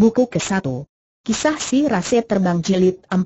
Buku ke-1. Kisah si Rase Terbang Jilid 4.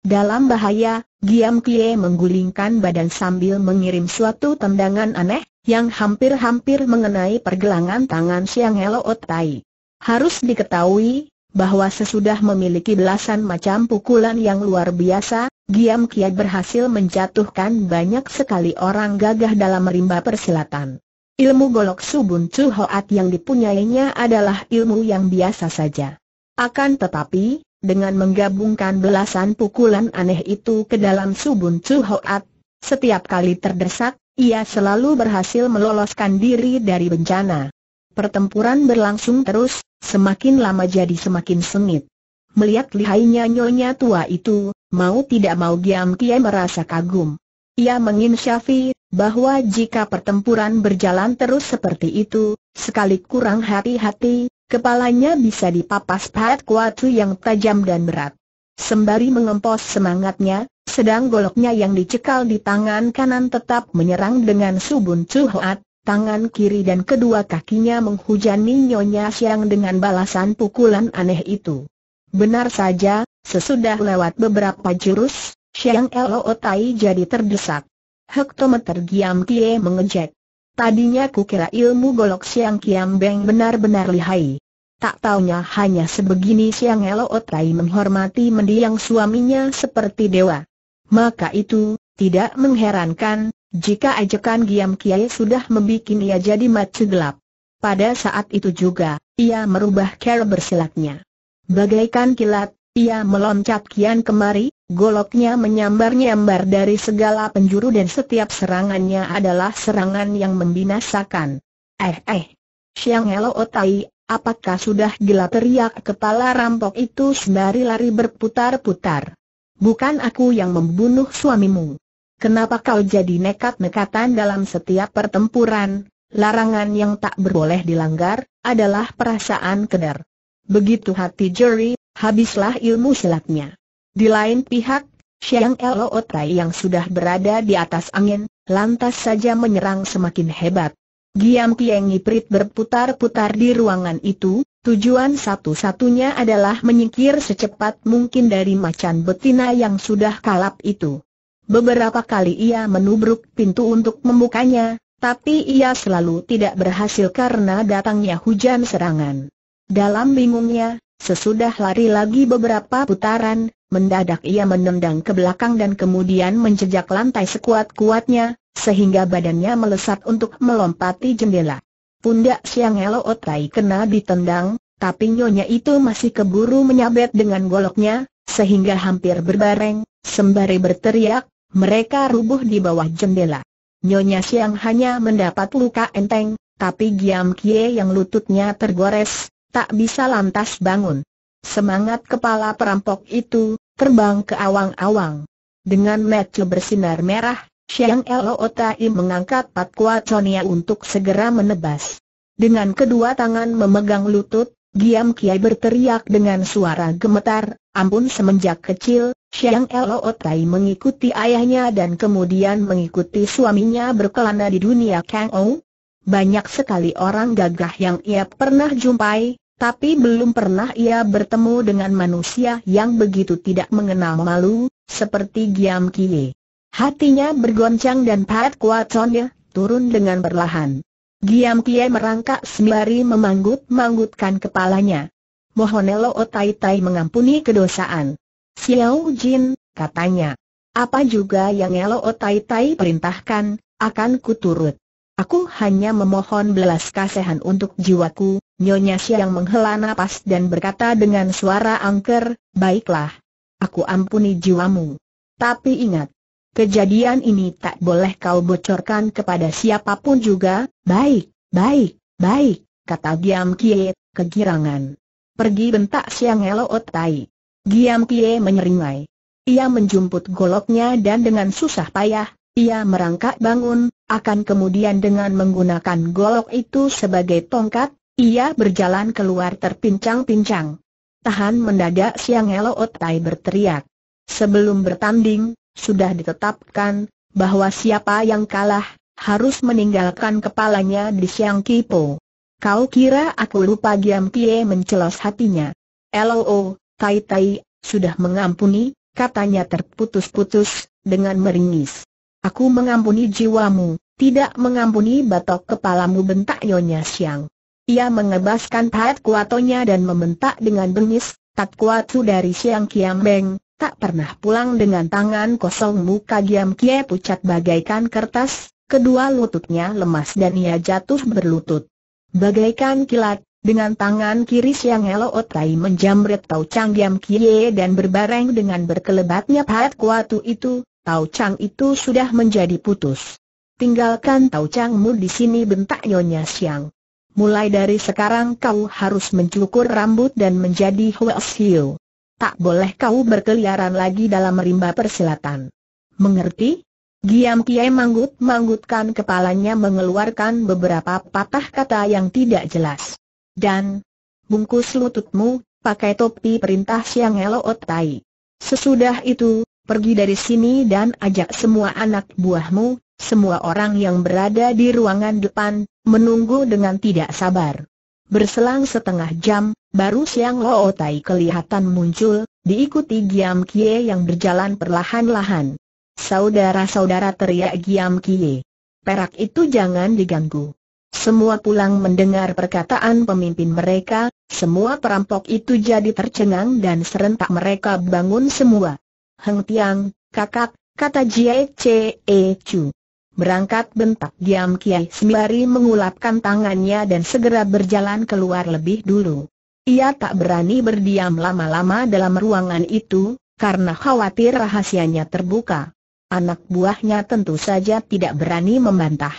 Dalam bahaya, Giam Kie menggulingkan badan sambil mengirim suatu tendangan aneh, yang hampir-hampir mengenai pergelangan tangan Siang Elo Otai. Harus diketahui, bahwa sesudah memiliki belasan macam pukulan yang luar biasa, Giam Kie berhasil menjatuhkan banyak sekali orang gagah dalam rimba persilatan. Ilmu golok subun Chu Hoat yang dipunyainya adalah ilmu yang biasa saja. Akan tetapi, dengan menggabungkan belasan pukulan aneh itu ke dalam subun Chu Hoat, setiap kali terdesak, ia selalu berhasil meloloskan diri dari bencana. Pertempuran berlangsung terus, semakin lama jadi semakin sengit. Melihat lihainya nyonya tua itu, mau tidak mau Giam Kie merasa kagum. Ia menginsyafi bahwa jika pertempuran berjalan terus seperti itu, sekali kurang hati-hati, kepalanya bisa dipapas pahat kuatu yang tajam dan berat. Sembari mengempos semangatnya, sedang goloknya yang dicekal di tangan kanan tetap menyerang dengan subun cuhat, tangan kiri dan kedua kakinya menghujani Nyonya Siang dengan balasan pukulan aneh itu. Benar saja, sesudah lewat beberapa jurus, Siang Lo Tai jadi terdesak. Hektometer Giam Kie mengejek. Tadinya ku kira ilmu golok siang Kiam Beng benar-benar lihai. Tak taunya hanya sebegini siang Elo Otai menghormati mendiang suaminya seperti dewa. Maka itu, tidak mengherankan, jika ajakan Giam Kiai sudah membuat ia jadi mata gelap. Pada saat itu juga, ia merubah cara bersilatnya. Bagaikan kilat, ia meloncat kian kemari, Goloknya menyambar-nyambar dari segala penjuru dan setiap serangannya adalah serangan yang membinasakan. Eh eh. Siang Elo Otai, apakah sudah gila teriak kepala rampok itu sembari lari berputar-putar. Bukan aku yang membunuh suamimu. Kenapa kau jadi nekat-nekatan dalam setiap pertempuran? Larangan yang tak berboleh dilanggar adalah perasaan keder. Begitu hati Juri, habislah ilmu silatnya. Di lain pihak, Xiang Lo Tai yang sudah berada di atas angin, lantas saja menyerang semakin hebat. Giam Kieng Iprit berputar-putar di ruangan itu, tujuan satu-satunya adalah menyingkir secepat mungkin dari macan betina yang sudah kalap itu. Beberapa kali ia menubruk pintu untuk membukanya, tapi ia selalu tidak berhasil karena datangnya hujan serangan. Dalam bingungnya, sesudah lari lagi beberapa putaran, Mendadak ia menendang ke belakang dan kemudian menjejak lantai sekuat-kuatnya, sehingga badannya melesat untuk melompati jendela. Pundak siang Elo Otai kena ditendang, tapi nyonya itu masih keburu menyabet dengan goloknya, sehingga hampir berbareng, sembari berteriak, mereka rubuh di bawah jendela. Nyonya siang hanya mendapat luka enteng, tapi Giam Kie yang lututnya tergores, tak bisa lantas bangun. Semangat kepala perampok itu, terbang ke awang-awang. Dengan mata bersinar merah, Xiang Elo Otai mengangkat Pat Kua Chonia untuk segera menebas. Dengan kedua tangan memegang lutut, Giam Kiai berteriak dengan suara gemetar, ampun semenjak kecil, Xiang Elo Otai mengikuti ayahnya dan kemudian mengikuti suaminya berkelana di dunia Kang Ou. Banyak sekali orang gagah yang ia pernah jumpai, tapi belum pernah ia bertemu dengan manusia yang begitu tidak mengenal malu, seperti Giam Kie. Hatinya bergoncang dan Pat Kuatonnya turun dengan perlahan. Giam Kie merangkak sembari memanggut-manggutkan kepalanya. Mohonelo Otai Tai mengampuni kedosaan. Xiao Jin, katanya. Apa juga yang Elo Otai Tai perintahkan, akan kuturut. Aku hanya memohon belas kasihan untuk jiwaku, Nyonya Siang menghela nafas dan berkata dengan suara angker, baiklah. Aku ampuni jiwamu. Tapi ingat, kejadian ini tak boleh kau bocorkan kepada siapapun juga, baik, baik, baik, kata Giam Kie, kegirangan. Pergi bentak Siang Elo Otai. Giam Kie menyeringai. Ia menjumput goloknya dan dengan susah payah, ia merangkak bangun, akan kemudian dengan menggunakan golok itu sebagai tongkat, ia berjalan keluar terpincang-pincang. Tahan mendadak siang Elo Otai berteriak. Sebelum bertanding, sudah ditetapkan bahwa siapa yang kalah harus meninggalkan kepalanya di Siang Kipo. Kau kira aku lupa Giam Pie mencelos hatinya. Loo, Tai Tai, sudah mengampuni, katanya terputus-putus, dengan meringis. Aku mengampuni jiwamu, tidak mengampuni batok kepalamu bentak Yonya Siang. Ia mengebaskan pahat kuatonya dan membentak dengan bengis, Tat kuatu dari Siang Kiam Beng, tak pernah pulang dengan tangan kosong muka giam Kie pucat bagaikan kertas, kedua lututnya lemas dan ia jatuh berlutut. Bagaikan kilat, dengan tangan kiri Siang elok Otai menjamret Tau Chang Giam Kie dan berbareng dengan berkelebatnya pahat kuatu itu, Tau Chang itu sudah menjadi putus. Tinggalkan Tau Changmu di sini bentak Nyonya Siang. Mulai dari sekarang kau harus mencukur rambut dan menjadi Huas Hiu. Tak boleh kau berkeliaran lagi dalam rimba persilatan. Mengerti? Giam Kiai manggut-manggutkan kepalanya mengeluarkan beberapa patah kata yang tidak jelas. Dan, bungkus lututmu, pakai topi perintah siang elo otai. Sesudah itu, pergi dari sini dan ajak semua anak buahmu, semua orang yang berada di ruangan depan, menunggu dengan tidak sabar. Berselang setengah jam, baru siang Lo Tai kelihatan muncul, diikuti Giam Kie yang berjalan perlahan-lahan. Saudara-saudara teriak Giam Kie. Perak itu jangan diganggu. Semua pulang mendengar perkataan pemimpin mereka, semua perampok itu jadi tercengang dan serentak mereka bangun semua. Heng Tiang, kakak, kata Jie Che E Chu. Berangkat bentak diam Kiai Sembari mengulapkan tangannya dan segera berjalan keluar lebih dulu. Ia tak berani berdiam lama-lama dalam ruangan itu, karena khawatir rahasianya terbuka. Anak buahnya tentu saja tidak berani membantah.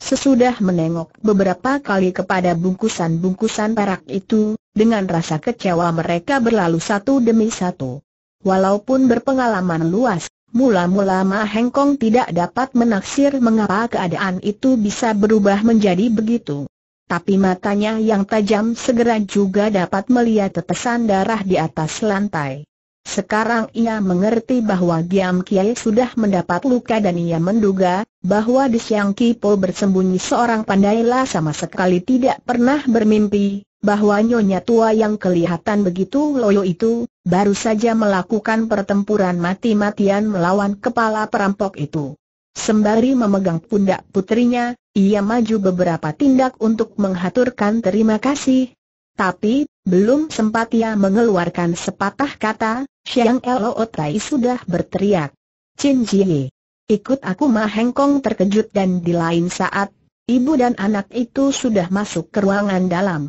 Sesudah menengok beberapa kali kepada bungkusan-bungkusan perak itu, dengan rasa kecewa mereka berlalu satu demi satu. Walaupun berpengalaman luas, Mula-mula Ma Hengkong tidak dapat menaksir mengapa keadaan itu bisa berubah menjadi begitu. Tapi matanya yang tajam segera juga dapat melihat tetesan darah di atas lantai. Sekarang ia mengerti bahwa Giam Kiai sudah mendapat luka dan ia menduga bahwa di Siang Kipo bersembunyi seorang pandai lah sama sekali tidak pernah bermimpi, bahwa nyonya tua yang kelihatan begitu loyo itu, baru saja melakukan pertempuran mati-matian melawan kepala perampok itu. Sembari memegang pundak putrinya, ia maju beberapa tindak untuk menghaturkan terima kasih. Tapi, belum sempat ia mengeluarkan sepatah kata, Siang Elo Tai sudah berteriak. Chin Jie. Ikut aku Ma Hengkong terkejut dan di lain saat, ibu dan anak itu sudah masuk ke ruangan dalam.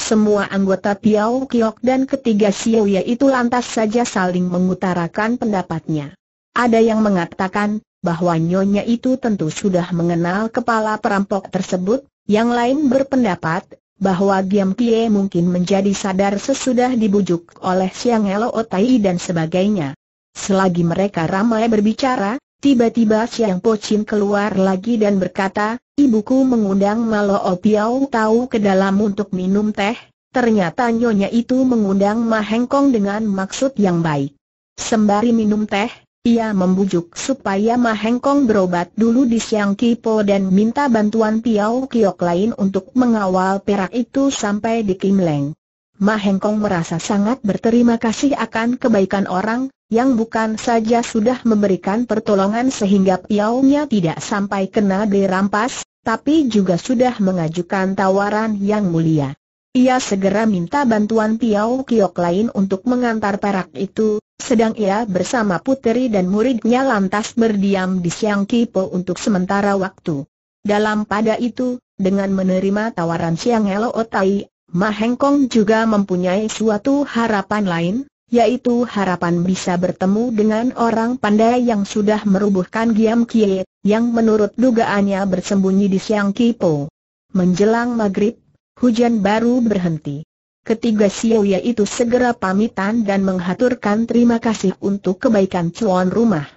Semua anggota Piao Kiok dan ketiga Sioya itu lantas saja saling mengutarakan pendapatnya. Ada yang mengatakan bahwa nyonya itu tentu sudah mengenal kepala perampok tersebut, yang lain berpendapat bahwa Giam Kie mungkin menjadi sadar sesudah dibujuk oleh Siang Elo Otai dan sebagainya. Selagi mereka ramai berbicara, Tiba-tiba Siang Pochin keluar lagi dan berkata, Ibuku mengundang Malo Piao tahu ke dalam untuk minum teh, ternyata nyonya itu mengundang Mahengkong dengan maksud yang baik. Sembari minum teh, ia membujuk supaya Mahengkong berobat dulu di Siang Kipo dan minta bantuan Piao Kiok lain untuk mengawal perak itu sampai di kim leng. Mahengkong merasa sangat berterima kasih akan kebaikan orang, yang bukan saja sudah memberikan pertolongan sehingga piaunya tidak sampai kena dirampas, tapi juga sudah mengajukan tawaran yang mulia. Ia segera minta bantuan Piau Kiok lain untuk mengantar perak itu, sedang ia bersama puteri dan muridnya lantas berdiam di Siang Kipo untuk sementara waktu. Dalam pada itu, dengan menerima tawaran Siang Elo Otai, Mahengkong juga mempunyai suatu harapan lain, yaitu harapan bisa bertemu dengan orang pandai yang sudah merubuhkan Giam Kie, yang menurut dugaannya bersembunyi di Siang Kipo. Menjelang maghrib, hujan baru berhenti. Ketiga Sioya itu segera pamitan dan menghaturkan terima kasih untuk kebaikan cuan rumah.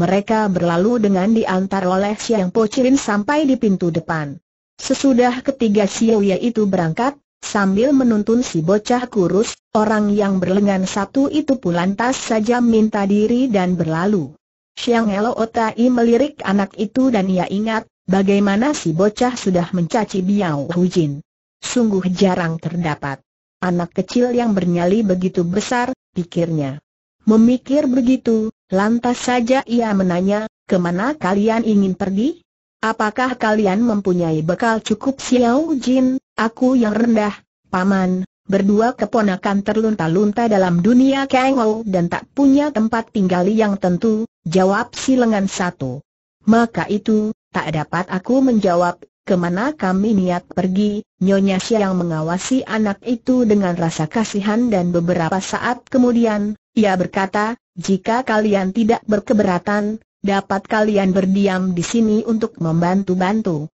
Mereka berlalu dengan diantar oleh Siang Pocirin sampai di pintu depan. Sesudah ketiga Sioya itu berangkat, Sambil menuntun si bocah kurus, orang yang berlengan satu itu pun lantas saja minta diri dan berlalu. Siang Elo Otai melirik anak itu dan ia ingat, bagaimana si bocah sudah mencaci Biao Hujin. Sungguh jarang terdapat. Anak kecil yang bernyali begitu besar, pikirnya. Memikir begitu, lantas saja ia menanya, kemana kalian ingin pergi? Apakah kalian mempunyai bekal cukup Xiao Jin, Aku yang rendah, paman, berdua keponakan terlunta-lunta dalam dunia Kangou dan tak punya tempat tinggal yang tentu, jawab si lengan satu. Maka itu, tak dapat aku menjawab, kemana kami niat pergi, Nyonya yang mengawasi anak itu dengan rasa kasihan dan beberapa saat kemudian, ia berkata, jika kalian tidak berkeberatan, dapat kalian berdiam di sini untuk membantu-bantu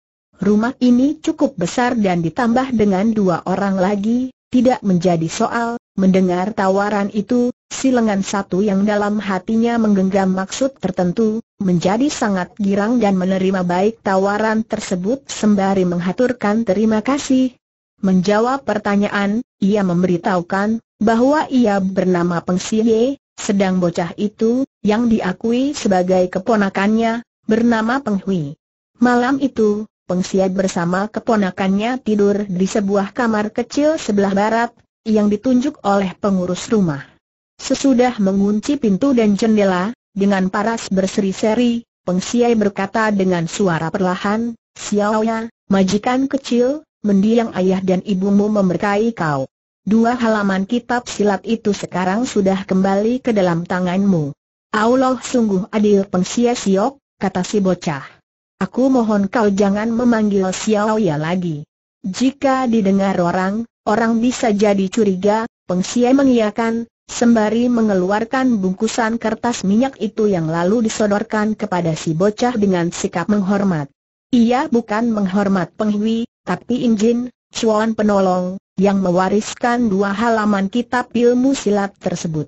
rumah ini cukup besar dan ditambah dengan dua orang lagi, tidak menjadi soal, mendengar tawaran itu, si lengan satu yang dalam hatinya menggenggam maksud tertentu, menjadi sangat girang dan menerima baik tawaran tersebut sembari menghaturkan terima kasih. Menjawab pertanyaan, ia memberitahukan bahwa ia bernama Peng Siye, sedang bocah itu, yang diakui sebagai keponakannya, bernama Peng Hui. Malam itu, Pengsiat bersama keponakannya tidur di sebuah kamar kecil sebelah barat, yang ditunjuk oleh pengurus rumah. Sesudah mengunci pintu dan jendela, dengan paras berseri-seri, Pengsiai berkata dengan suara perlahan, Xiaoya, majikan kecil, mendiang ayah dan ibumu memberkai kau. Dua halaman kitab silat itu sekarang sudah kembali ke dalam tanganmu. Allah sungguh adil Pengsiai Siok, kata si bocah. Aku mohon kau jangan memanggil Xiao Ya lagi. Jika didengar orang, orang bisa jadi curiga, Peng Xie mengiyakan, sembari mengeluarkan bungkusan kertas minyak itu yang lalu disodorkan kepada si bocah dengan sikap menghormat. Ia bukan menghormat Peng Hui, tapi Injin, Chuan penolong, yang mewariskan dua halaman kitab ilmu silat tersebut.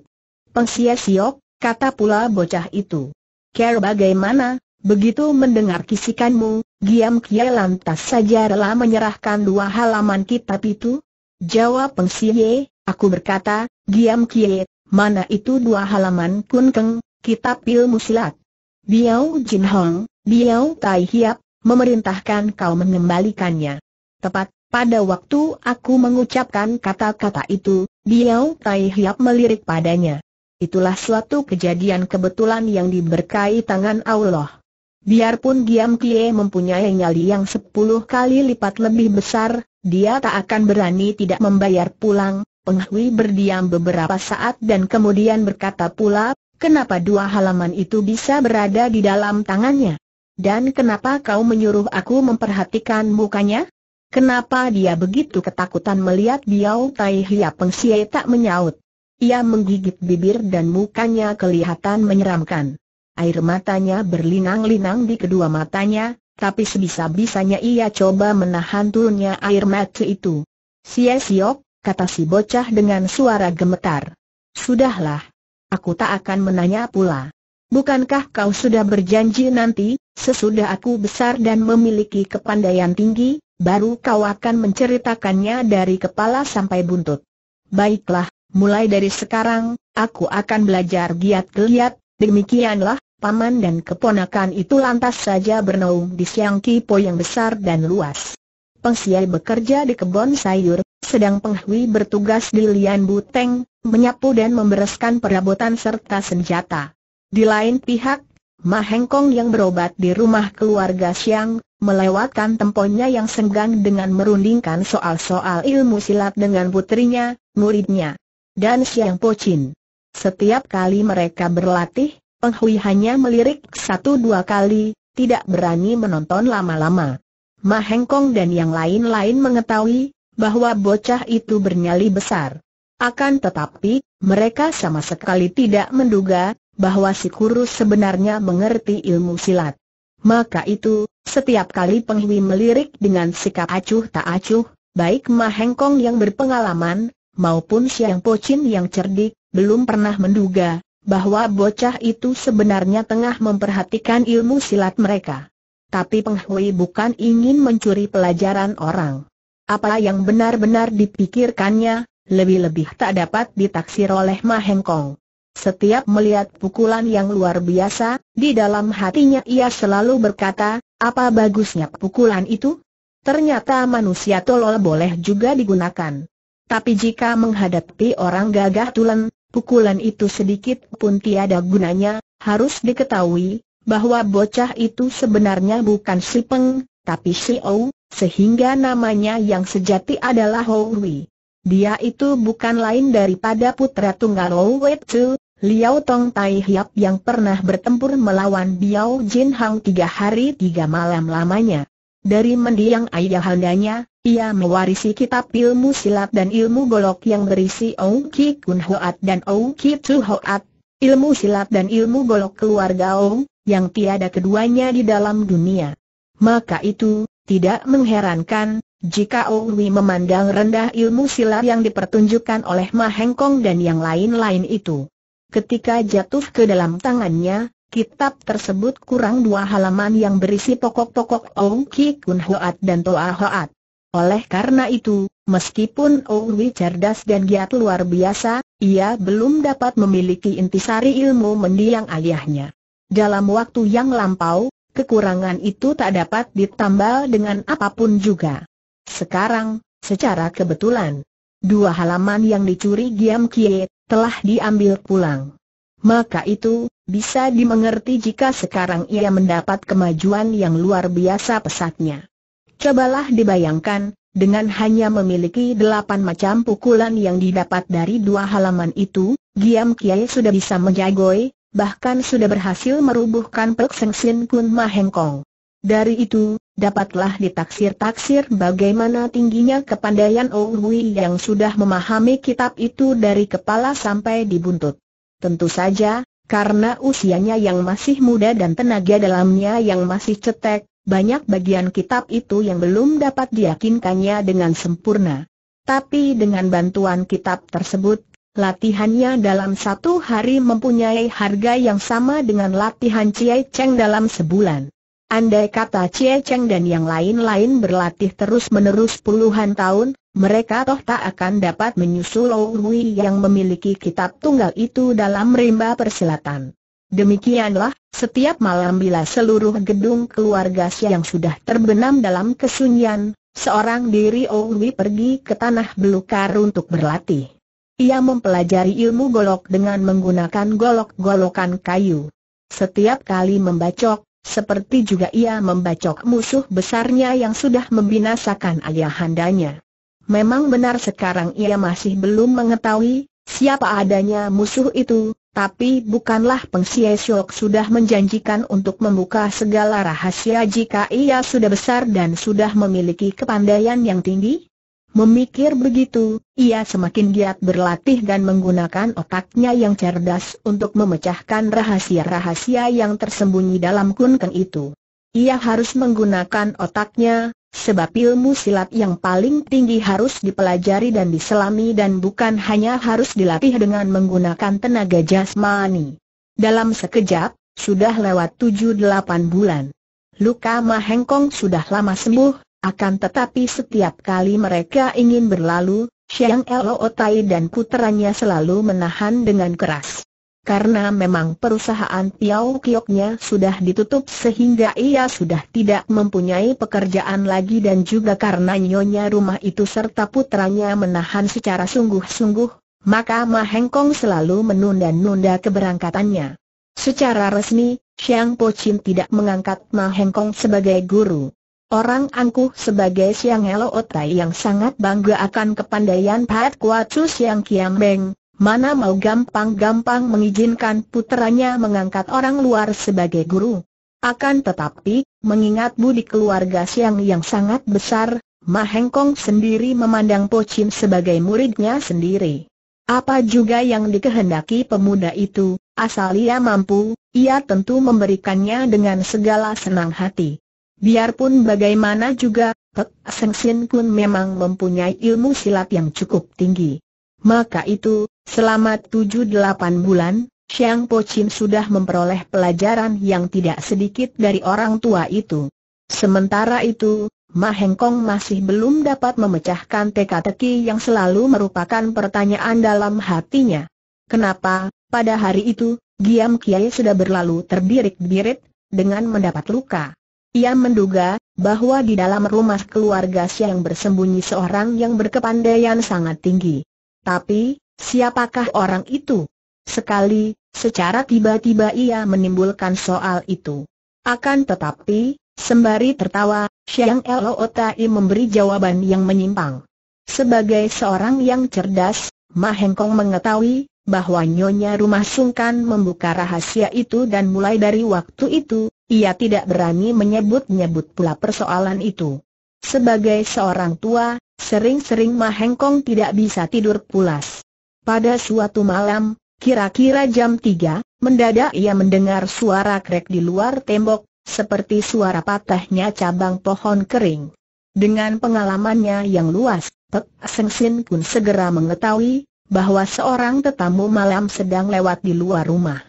Peng Xie Siok, kata pula bocah itu. Care bagaimana, Begitu mendengar kisikanmu, Giam Kie lantas saja rela menyerahkan dua halaman kitab itu? Jawab Peng Siye, aku berkata, Giam Kie, mana itu dua halaman kun kitab ilmu silat. Biao Jin Hong, Biao Tai Hiap, memerintahkan kau mengembalikannya. Tepat, pada waktu aku mengucapkan kata-kata itu, Biao Tai Hiap melirik padanya. Itulah suatu kejadian kebetulan yang diberkahi tangan Allah. Biarpun Giam Kie mempunyai nyali yang sepuluh kali lipat lebih besar, dia tak akan berani tidak membayar pulang. Penghui berdiam beberapa saat dan kemudian berkata pula, kenapa dua halaman itu bisa berada di dalam tangannya? Dan kenapa kau menyuruh aku memperhatikan mukanya? Kenapa dia begitu ketakutan melihat Biao Tai Hia Peng Sia tak menyaut? Ia menggigit bibir dan mukanya kelihatan menyeramkan air matanya berlinang-linang di kedua matanya, tapi sebisa-bisanya ia coba menahan turunnya air mata itu. Sia siok, kata si bocah dengan suara gemetar. Sudahlah. Aku tak akan menanya pula. Bukankah kau sudah berjanji nanti, sesudah aku besar dan memiliki kepandaian tinggi, baru kau akan menceritakannya dari kepala sampai buntut. Baiklah, mulai dari sekarang, aku akan belajar giat-giat, demikianlah, paman dan keponakan itu lantas saja bernaung di siang kipo yang besar dan luas. Pengsiai bekerja di kebun sayur, sedang penghui bertugas di lian buteng, menyapu dan membereskan perabotan serta senjata. Di lain pihak, Mahengkong yang berobat di rumah keluarga Siang, melewatkan temponya yang senggang dengan merundingkan soal-soal ilmu silat dengan putrinya, muridnya, dan Siang Pocin. Setiap kali mereka berlatih, Penghui hanya melirik satu dua kali, tidak berani menonton lama-lama. Ma Hengkong dan yang lain-lain mengetahui bahwa bocah itu bernyali besar. Akan tetapi, mereka sama sekali tidak menduga bahwa si kurus sebenarnya mengerti ilmu silat. Maka itu, setiap kali penghui melirik dengan sikap acuh tak acuh, baik Ma Hengkong yang berpengalaman, maupun Siang Pocin yang cerdik, belum pernah menduga bahwa bocah itu sebenarnya tengah memperhatikan ilmu silat mereka. Tapi penghui bukan ingin mencuri pelajaran orang. Apa yang benar-benar dipikirkannya, lebih-lebih tak dapat ditaksir oleh mahengkong. Setiap melihat pukulan yang luar biasa, di dalam hatinya ia selalu berkata, apa bagusnya pukulan itu? Ternyata manusia tolol boleh juga digunakan. Tapi jika menghadapi orang gagah tulen, Pukulan itu sedikit pun tiada gunanya, harus diketahui, bahwa bocah itu sebenarnya bukan si Peng, tapi si Ou, sehingga namanya yang sejati adalah Hou Wei. Dia itu bukan lain daripada putra tunggal Hou Wetsu, Liao Tong Tai Hiap yang pernah bertempur melawan Biao Jin Hang tiga hari tiga malam lamanya. Dari mendiang ayahandanya, ia mewarisi kitab ilmu silat dan ilmu golok yang berisi Ong Ki Kun Hoat dan Ong Ki Tu Hoat, ilmu silat dan ilmu golok keluarga Ong, yang tiada keduanya di dalam dunia. Maka itu, tidak mengherankan, jika Ong Wi memandang rendah ilmu silat yang dipertunjukkan oleh Mahengkong dan yang lain-lain itu. Ketika jatuh ke dalam tangannya, Kitab tersebut kurang dua halaman yang berisi pokok-pokok Ong Ki Kun Hoat dan Toa Hoat. Oleh karena itu, meskipun Owi cerdas dan giat luar biasa, ia belum dapat memiliki intisari ilmu mendiang ayahnya. Dalam waktu yang lampau, kekurangan itu tak dapat ditambah dengan apapun juga. Sekarang, secara kebetulan, dua halaman yang dicuri Giam Kie telah diambil pulang. Maka itu, bisa dimengerti jika sekarang ia mendapat kemajuan yang luar biasa pesatnya. Cobalah dibayangkan, dengan hanya memiliki delapan macam pukulan yang didapat dari dua halaman itu, Giam Kiai sudah bisa menjagoi, bahkan sudah berhasil merubuhkan Pek Seng Sin Kun Kong. Dari itu, dapatlah ditaksir-taksir bagaimana tingginya kepandaian Ouyi yang sudah memahami kitab itu dari kepala sampai di buntut. Tentu saja, karena usianya yang masih muda dan tenaga dalamnya yang masih cetek, banyak bagian kitab itu yang belum dapat diyakinkannya dengan sempurna. Tapi dengan bantuan kitab tersebut, latihannya dalam satu hari mempunyai harga yang sama dengan latihan Cie Cheng dalam sebulan. Andai kata Cie Cheng dan yang lain-lain berlatih terus-menerus puluhan tahun, mereka toh tak akan dapat menyusul Lou yang memiliki kitab tunggal itu dalam rimba persilatan. Demikianlah, setiap malam bila seluruh gedung keluarga yang sudah terbenam dalam kesunyian, seorang diri Owi pergi ke tanah belukar untuk berlatih. Ia mempelajari ilmu golok dengan menggunakan golok-golokan kayu. Setiap kali membacok, seperti juga ia membacok musuh besarnya yang sudah membinasakan ayahandanya. Memang benar sekarang ia masih belum mengetahui siapa adanya musuh itu, tapi bukanlah Peng Xie Siok sudah menjanjikan untuk membuka segala rahasia jika ia sudah besar dan sudah memiliki kepandaian yang tinggi? Memikir begitu, ia semakin giat berlatih dan menggunakan otaknya yang cerdas untuk memecahkan rahasia-rahasia yang tersembunyi dalam kunken itu. Ia harus menggunakan otaknya, Sebab ilmu silat yang paling tinggi harus dipelajari dan diselami dan bukan hanya harus dilatih dengan menggunakan tenaga jasmani. Dalam sekejap, sudah lewat 7-8 bulan. Luka Mahengkong sudah lama sembuh, akan tetapi setiap kali mereka ingin berlalu, Xiang Lootai dan puterannya selalu menahan dengan keras karena memang perusahaan Piau Kioknya sudah ditutup sehingga ia sudah tidak mempunyai pekerjaan lagi dan juga karena nyonya rumah itu serta putranya menahan secara sungguh-sungguh, maka Ma Hengkong selalu menunda-nunda keberangkatannya. Secara resmi, Xiang Po Chin tidak mengangkat Ma Hengkong sebagai guru. Orang angkuh sebagai Siang Helo Otai yang sangat bangga akan kepandaian Pat kuatus Siang Kiam Beng, mana mau gampang-gampang mengizinkan putranya mengangkat orang luar sebagai guru. Akan tetapi, mengingat budi keluarga Siang yang sangat besar, Mahengkong sendiri memandang Po Chin sebagai muridnya sendiri. Apa juga yang dikehendaki pemuda itu, asal ia mampu, ia tentu memberikannya dengan segala senang hati. Biarpun bagaimana juga, Pek Seng Sin pun memang mempunyai ilmu silat yang cukup tinggi. Maka itu, Selama 7-8 bulan, Xiang Po Chin sudah memperoleh pelajaran yang tidak sedikit dari orang tua itu. Sementara itu, Ma Heng Kong masih belum dapat memecahkan teka-teki yang selalu merupakan pertanyaan dalam hatinya. Kenapa, pada hari itu, Giam Kiai sudah berlalu terbirit-birit, dengan mendapat luka. Ia menduga, bahwa di dalam rumah keluarga Siang bersembunyi seorang yang berkepandaian sangat tinggi. Tapi, Siapakah orang itu? Sekali, secara tiba-tiba ia menimbulkan soal itu. Akan tetapi, sembari tertawa, Xiang Elo Otai memberi jawaban yang menyimpang. Sebagai seorang yang cerdas, Ma Hengkong mengetahui bahwa Nyonya Rumah Sungkan membuka rahasia itu dan mulai dari waktu itu, ia tidak berani menyebut-nyebut pula persoalan itu. Sebagai seorang tua, sering-sering Ma Hengkong tidak bisa tidur pulas. Pada suatu malam, kira-kira jam 3, mendadak ia mendengar suara krek di luar tembok, seperti suara patahnya cabang pohon kering. Dengan pengalamannya yang luas, Pek Seng Sin pun segera mengetahui bahwa seorang tetamu malam sedang lewat di luar rumah.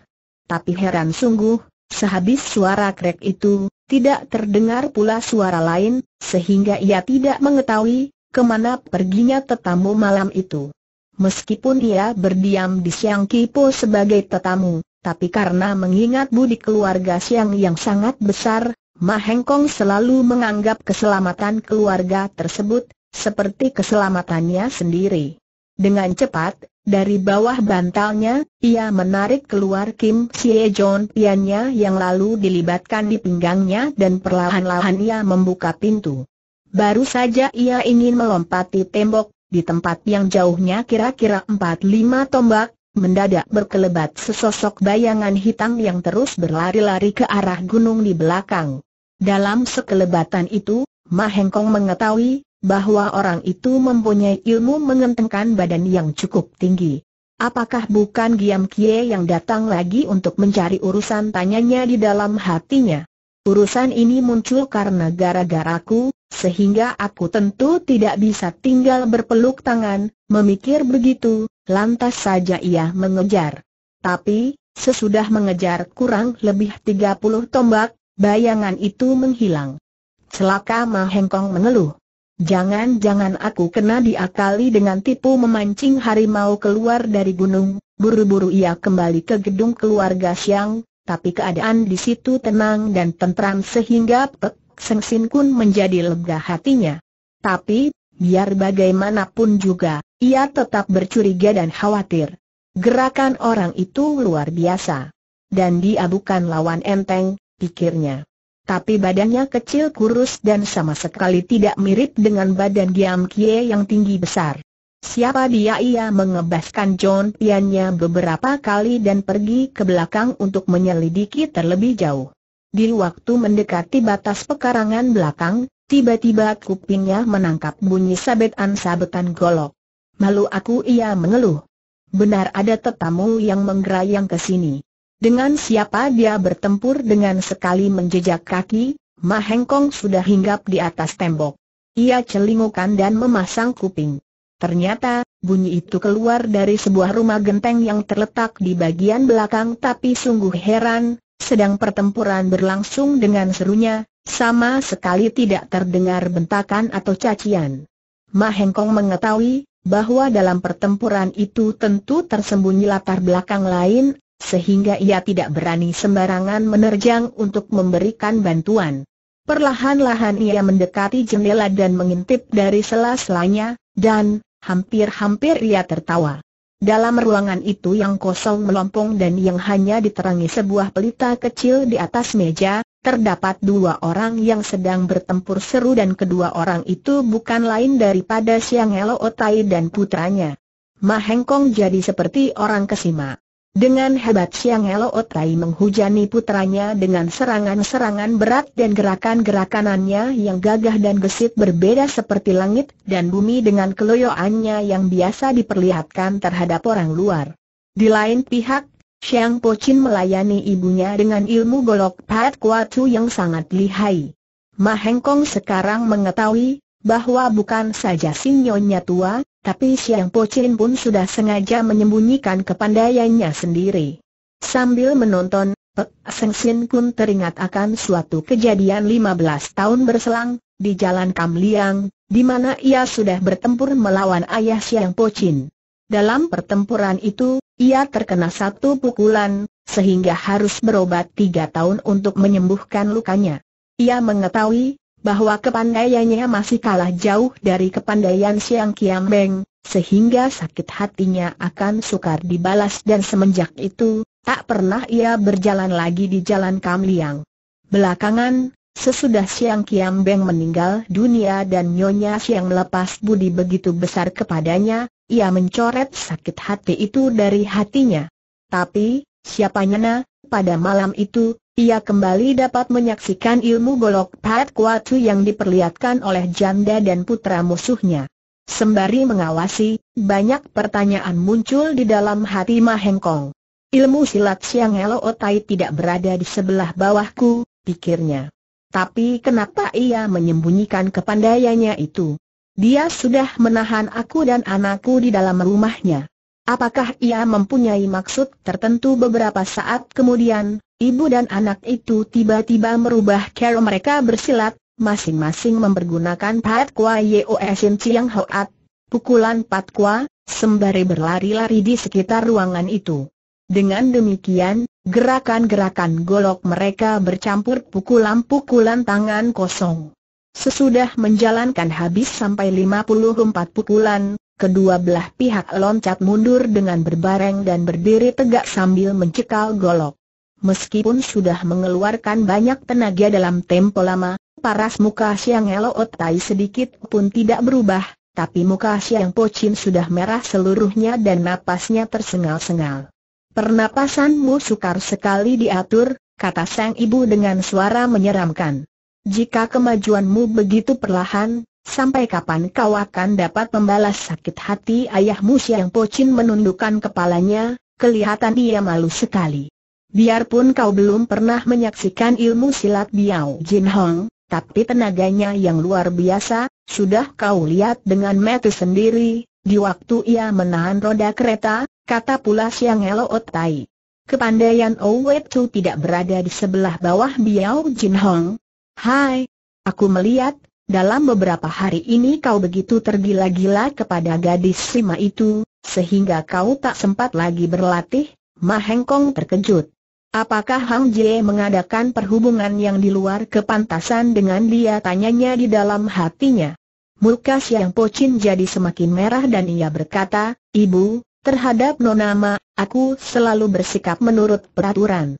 Tapi heran sungguh, sehabis suara krek itu, tidak terdengar pula suara lain, sehingga ia tidak mengetahui kemana perginya tetamu malam itu. Meskipun ia berdiam di Siang Kipo sebagai tetamu, tapi karena mengingat budi keluarga Siang yang sangat besar, Ma Heng Kong selalu menganggap keselamatan keluarga tersebut seperti keselamatannya sendiri. Dengan cepat, dari bawah bantalnya, ia menarik keluar Kim Sye John piannya yang lalu dilibatkan di pinggangnya dan perlahan-lahan ia membuka pintu. Baru saja ia ingin melompati tembok, di tempat yang jauhnya kira-kira 4 lima tombak, mendadak berkelebat sesosok bayangan hitam yang terus berlari-lari ke arah gunung di belakang. Dalam sekelebatan itu, Mahengkong mengetahui bahwa orang itu mempunyai ilmu mengentengkan badan yang cukup tinggi. Apakah bukan Giam Kie yang datang lagi untuk mencari urusan tanyanya di dalam hatinya? Urusan ini muncul karena gara-garaku, sehingga aku tentu tidak bisa tinggal berpeluk tangan, memikir begitu, lantas saja ia mengejar. Tapi, sesudah mengejar kurang lebih 30 tombak, bayangan itu menghilang. Celaka Mahengkong mengeluh. Jangan-jangan aku kena diakali dengan tipu memancing harimau keluar dari gunung, buru-buru ia kembali ke gedung keluarga Siang, tapi keadaan di situ tenang dan tentram sehingga Pek Seng Sin Kun menjadi lega hatinya. Tapi, biar bagaimanapun juga, ia tetap bercuriga dan khawatir. Gerakan orang itu luar biasa. Dan dia bukan lawan enteng, pikirnya. Tapi badannya kecil kurus dan sama sekali tidak mirip dengan badan Giam Kie yang tinggi besar. Siapa dia ia mengebaskan John Piannya beberapa kali dan pergi ke belakang untuk menyelidiki terlebih jauh. Di waktu mendekati batas pekarangan belakang, tiba-tiba kupingnya menangkap bunyi sabetan-sabetan golok. Malu aku ia mengeluh. Benar ada tetamu yang menggerayang ke sini. Dengan siapa dia bertempur dengan sekali menjejak kaki, Mahengkong sudah hinggap di atas tembok. Ia celingukan dan memasang kuping. Ternyata, bunyi itu keluar dari sebuah rumah genteng yang terletak di bagian belakang tapi sungguh heran, sedang pertempuran berlangsung dengan serunya, sama sekali tidak terdengar bentakan atau cacian. Ma Hengkong mengetahui bahwa dalam pertempuran itu tentu tersembunyi latar belakang lain, sehingga ia tidak berani sembarangan menerjang untuk memberikan bantuan. Perlahan-lahan ia mendekati jendela dan mengintip dari sela-selanya, dan, Hampir-hampir ia tertawa. Dalam ruangan itu yang kosong melompong dan yang hanya diterangi sebuah pelita kecil di atas meja, terdapat dua orang yang sedang bertempur seru dan kedua orang itu bukan lain daripada Siang Elo Otai dan putranya. Mahengkong jadi seperti orang kesima. Dengan hebat Siang Elo Otai menghujani putranya dengan serangan-serangan berat dan gerakan-gerakanannya yang gagah dan gesit berbeda seperti langit dan bumi dengan keloyoannya yang biasa diperlihatkan terhadap orang luar. Di lain pihak, Siang Pochin melayani ibunya dengan ilmu golok Pat Kuatu yang sangat lihai. Ma Hengkong sekarang mengetahui bahwa bukan saja sinyonya tua, tapi Siang Chin pun sudah sengaja menyembunyikan kepandaiannya sendiri. Sambil menonton, Pek Seng Sin Kun teringat akan suatu kejadian 15 tahun berselang, di Jalan Kam Liang, di mana ia sudah bertempur melawan ayah Siang Chin. Dalam pertempuran itu, ia terkena satu pukulan, sehingga harus berobat tiga tahun untuk menyembuhkan lukanya. Ia mengetahui, bahwa kepandaiannya masih kalah jauh dari kepandaian Siang Kiang Beng, sehingga sakit hatinya akan sukar dibalas dan semenjak itu, tak pernah ia berjalan lagi di jalan Kam Liang. Belakangan, sesudah Siang Kiam Beng meninggal dunia dan Nyonya Siang melepas budi begitu besar kepadanya, ia mencoret sakit hati itu dari hatinya. Tapi, siapa nyana, pada malam itu, ia kembali dapat menyaksikan ilmu golok Pat Kuatu yang diperlihatkan oleh janda dan putra musuhnya. Sembari mengawasi, banyak pertanyaan muncul di dalam hati Mahengkong. Ilmu silat Siang Elo Otai tidak berada di sebelah bawahku, pikirnya. Tapi kenapa ia menyembunyikan kepandaiannya itu? Dia sudah menahan aku dan anakku di dalam rumahnya. Apakah ia mempunyai maksud tertentu beberapa saat kemudian, Ibu dan anak itu tiba-tiba merubah cara mereka bersilat, masing-masing mempergunakan Pat Kwa Yeo Chiang Hoat, pukulan Pat Kwa, sembari berlari-lari di sekitar ruangan itu. Dengan demikian, gerakan-gerakan golok mereka bercampur pukulan-pukulan tangan kosong. Sesudah menjalankan habis sampai 54 pukulan, kedua belah pihak loncat mundur dengan berbareng dan berdiri tegak sambil mencekal golok. Meskipun sudah mengeluarkan banyak tenaga dalam tempo lama, paras muka Siang Elo Otai sedikit pun tidak berubah, tapi muka Siang Pochin sudah merah seluruhnya dan napasnya tersengal-sengal. Pernapasanmu sukar sekali diatur, kata sang ibu dengan suara menyeramkan. Jika kemajuanmu begitu perlahan, sampai kapan kau akan dapat membalas sakit hati ayahmu Siang Pochin menundukkan kepalanya, kelihatan ia malu sekali. Biarpun kau belum pernah menyaksikan ilmu silat Biao Jin Hong, tapi tenaganya yang luar biasa, sudah kau lihat dengan mata sendiri, di waktu ia menahan roda kereta, kata pula Siang Elo Otai. Kepandaian Owe Chu tidak berada di sebelah bawah Biao Jin Hong. Hai, aku melihat, dalam beberapa hari ini kau begitu tergila-gila kepada gadis Sima itu, sehingga kau tak sempat lagi berlatih, Ma Hengkong terkejut. Apakah Hang Jie mengadakan perhubungan yang di luar kepantasan dengan dia tanyanya di dalam hatinya? Muka Siang pochin jadi semakin merah dan ia berkata, Ibu, terhadap Nona Ma, aku selalu bersikap menurut peraturan.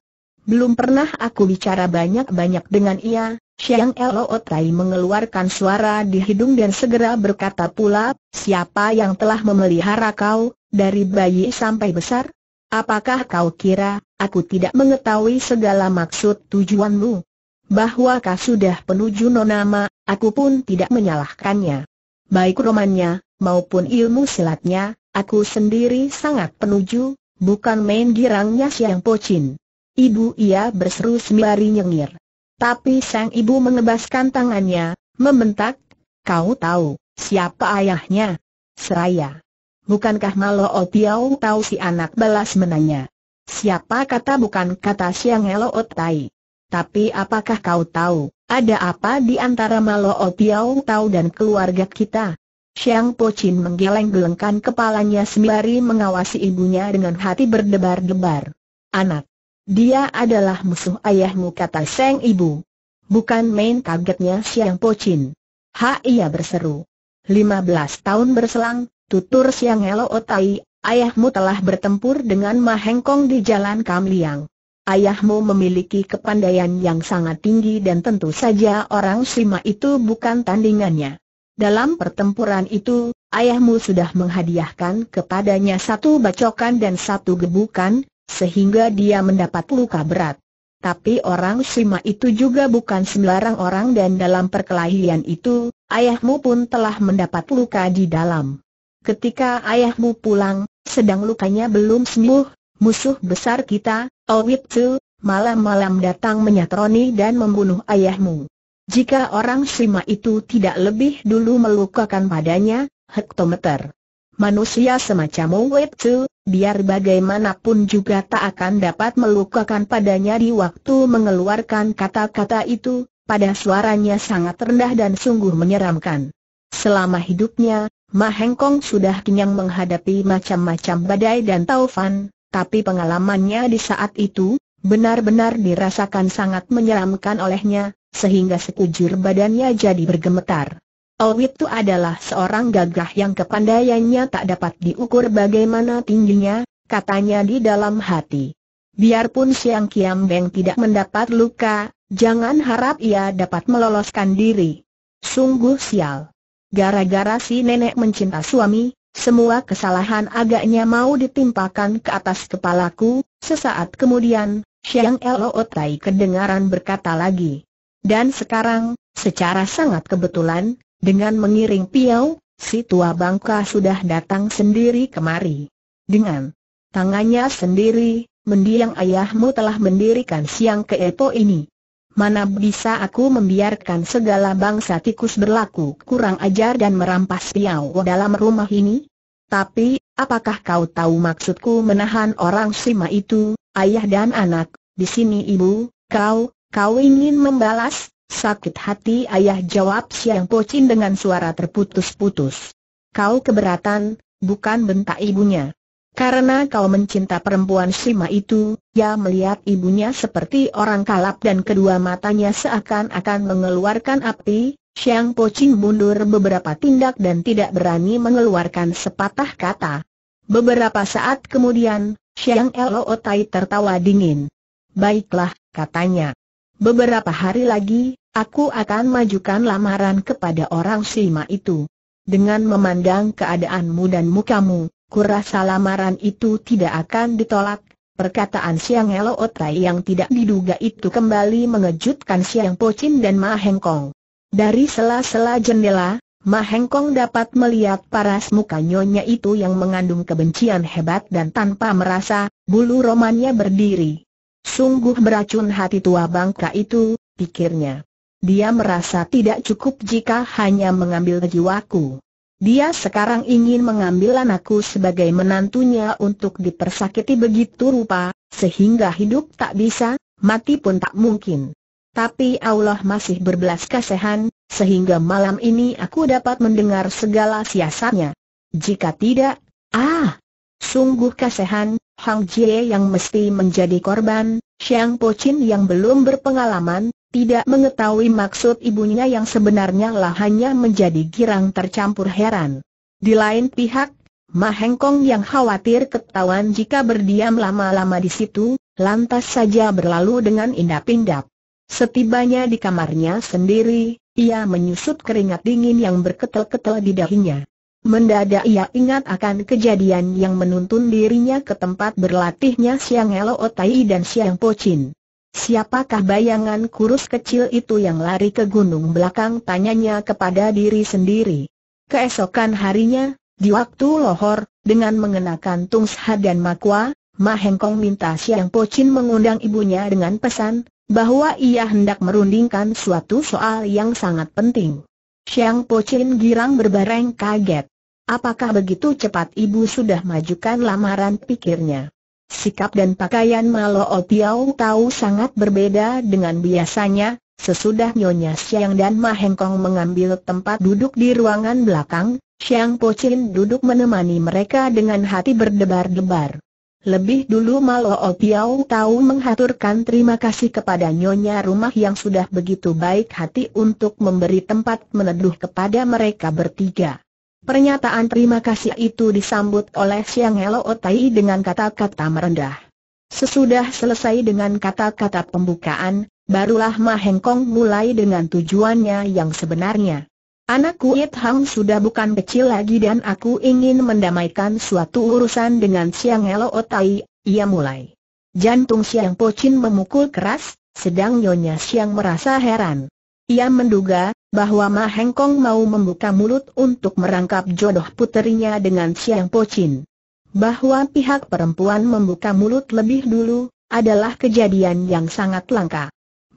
Belum pernah aku bicara banyak-banyak dengan ia, Siang Elo Otai mengeluarkan suara di hidung dan segera berkata pula, siapa yang telah memelihara kau, dari bayi sampai besar? Apakah kau kira, aku tidak mengetahui segala maksud tujuanmu? Bahwa kau sudah penuju nonama, aku pun tidak menyalahkannya. Baik romannya, maupun ilmu silatnya, aku sendiri sangat penuju, bukan main girangnya Siang Pocin. Ibu ia berseru sembari nyengir. Tapi sang ibu mengebaskan tangannya, membentak, kau tahu, siapa ayahnya? Seraya. Bukankah Malo Tiau tahu si anak balas menanya? Siapa kata bukan kata Siang Elo Tai? Tapi apakah kau tahu, ada apa di antara Malo Tiau tahu dan keluarga kita? Siang Po Chin menggeleng-gelengkan kepalanya sembari mengawasi ibunya dengan hati berdebar-debar. Anak, dia adalah musuh ayahmu kata Seng Ibu. Bukan main kagetnya Siang Po Chin. Ha ia berseru. 15 tahun berselang, Tutur Siang Elo Otai, ayahmu telah bertempur dengan Mahengkong di jalan Kamliang. Ayahmu memiliki kepandaian yang sangat tinggi dan tentu saja orang Sima itu bukan tandingannya. Dalam pertempuran itu, ayahmu sudah menghadiahkan kepadanya satu bacokan dan satu gebukan, sehingga dia mendapat luka berat. Tapi orang Sima itu juga bukan sembarang orang dan dalam perkelahian itu, ayahmu pun telah mendapat luka di dalam ketika ayahmu pulang, sedang lukanya belum sembuh, musuh besar kita, Owit oh Su, malam-malam datang menyatroni dan membunuh ayahmu. Jika orang Sima itu tidak lebih dulu melukakan padanya, hektometer. Manusia semacam Owit oh Su, biar bagaimanapun juga tak akan dapat melukakan padanya di waktu mengeluarkan kata-kata itu, pada suaranya sangat rendah dan sungguh menyeramkan. Selama hidupnya, Mahengkong sudah kenyang menghadapi macam-macam badai dan taufan, tapi pengalamannya di saat itu, benar-benar dirasakan sangat menyeramkan olehnya, sehingga sekujur badannya jadi bergemetar. Owit oh, itu adalah seorang gagah yang kepandaiannya tak dapat diukur bagaimana tingginya, katanya di dalam hati. Biarpun Siang Kiam Beng tidak mendapat luka, jangan harap ia dapat meloloskan diri. Sungguh sial. Gara-gara si nenek mencinta suami, semua kesalahan agaknya mau ditimpakan ke atas kepalaku, sesaat kemudian, Xiang Lo kedengaran berkata lagi. Dan sekarang, secara sangat kebetulan, dengan mengiring Piao, si tua bangka sudah datang sendiri kemari. Dengan tangannya sendiri, mendiang ayahmu telah mendirikan siang keepo ini. Mana bisa aku membiarkan segala bangsa tikus berlaku kurang ajar dan merampas piau dalam rumah ini? Tapi, apakah kau tahu maksudku menahan orang Sima itu, ayah dan anak, di sini ibu, kau, kau ingin membalas? Sakit hati ayah jawab Siang Pocin dengan suara terputus-putus. Kau keberatan, bukan bentak ibunya. Karena kau mencinta perempuan Sima itu, ia melihat ibunya seperti orang kalap dan kedua matanya seakan-akan mengeluarkan api, Xiang Pocing mundur beberapa tindak dan tidak berani mengeluarkan sepatah kata. Beberapa saat kemudian, Xiang Lo Tai tertawa dingin. Baiklah, katanya. Beberapa hari lagi, aku akan majukan lamaran kepada orang Sima itu. Dengan memandang keadaanmu dan mukamu, kurasa lamaran itu tidak akan ditolak. Perkataan Siang Elo Otai yang tidak diduga itu kembali mengejutkan Siang Pocin dan Ma Heng Kong. Dari sela-sela jendela, Ma Heng Kong dapat melihat paras muka nyonya itu yang mengandung kebencian hebat dan tanpa merasa, bulu romannya berdiri. Sungguh beracun hati tua bangka itu, pikirnya. Dia merasa tidak cukup jika hanya mengambil jiwaku. Dia sekarang ingin mengambil anakku sebagai menantunya untuk dipersakiti begitu rupa, sehingga hidup tak bisa, mati pun tak mungkin. Tapi Allah masih berbelas kasihan, sehingga malam ini aku dapat mendengar segala siasatnya. Jika tidak, ah, sungguh kasihan, Hang Jie yang mesti menjadi korban, Xiang Pochin yang belum berpengalaman, tidak mengetahui maksud ibunya yang sebenarnya lah hanya menjadi girang tercampur heran. Di lain pihak, Ma Hengkong yang khawatir ketahuan jika berdiam lama-lama di situ, lantas saja berlalu dengan indah indap Setibanya di kamarnya sendiri, ia menyusut keringat dingin yang berketel-ketel di dahinya. Mendadak ia ingat akan kejadian yang menuntun dirinya ke tempat berlatihnya Siang Elo Otai dan Siang Pochin. Siapakah bayangan kurus kecil itu yang lari ke gunung belakang tanyanya kepada diri sendiri. Keesokan harinya, di waktu lohor, dengan mengenakan tungsha dan makwa, Ma Hengkong minta Siang Po mengundang ibunya dengan pesan, bahwa ia hendak merundingkan suatu soal yang sangat penting. Siang Po girang berbareng kaget. Apakah begitu cepat ibu sudah majukan lamaran pikirnya? Sikap dan pakaian Maloo Piao tahu sangat berbeda dengan biasanya, sesudah Nyonya Siang dan Mahengkong mengambil tempat duduk di ruangan belakang, Xiang Pochin duduk menemani mereka dengan hati berdebar-debar. Lebih dulu Maloo Piao tahu menghaturkan terima kasih kepada nyonya rumah yang sudah begitu baik hati untuk memberi tempat meneduh kepada mereka bertiga. Pernyataan terima kasih itu disambut oleh Siang Helo Otai dengan kata-kata merendah. Sesudah selesai dengan kata-kata pembukaan, barulah Ma Heng Kong mulai dengan tujuannya yang sebenarnya. Anakku It Hang sudah bukan kecil lagi dan aku ingin mendamaikan suatu urusan dengan Siang Helo Otai, ia mulai. Jantung Siang Pochin memukul keras, sedang Nyonya Siang merasa heran. Ia menduga, bahwa Ma Heng Kong mau membuka mulut untuk merangkap jodoh puterinya dengan Siang Po Chin. Bahwa pihak perempuan membuka mulut lebih dulu, adalah kejadian yang sangat langka.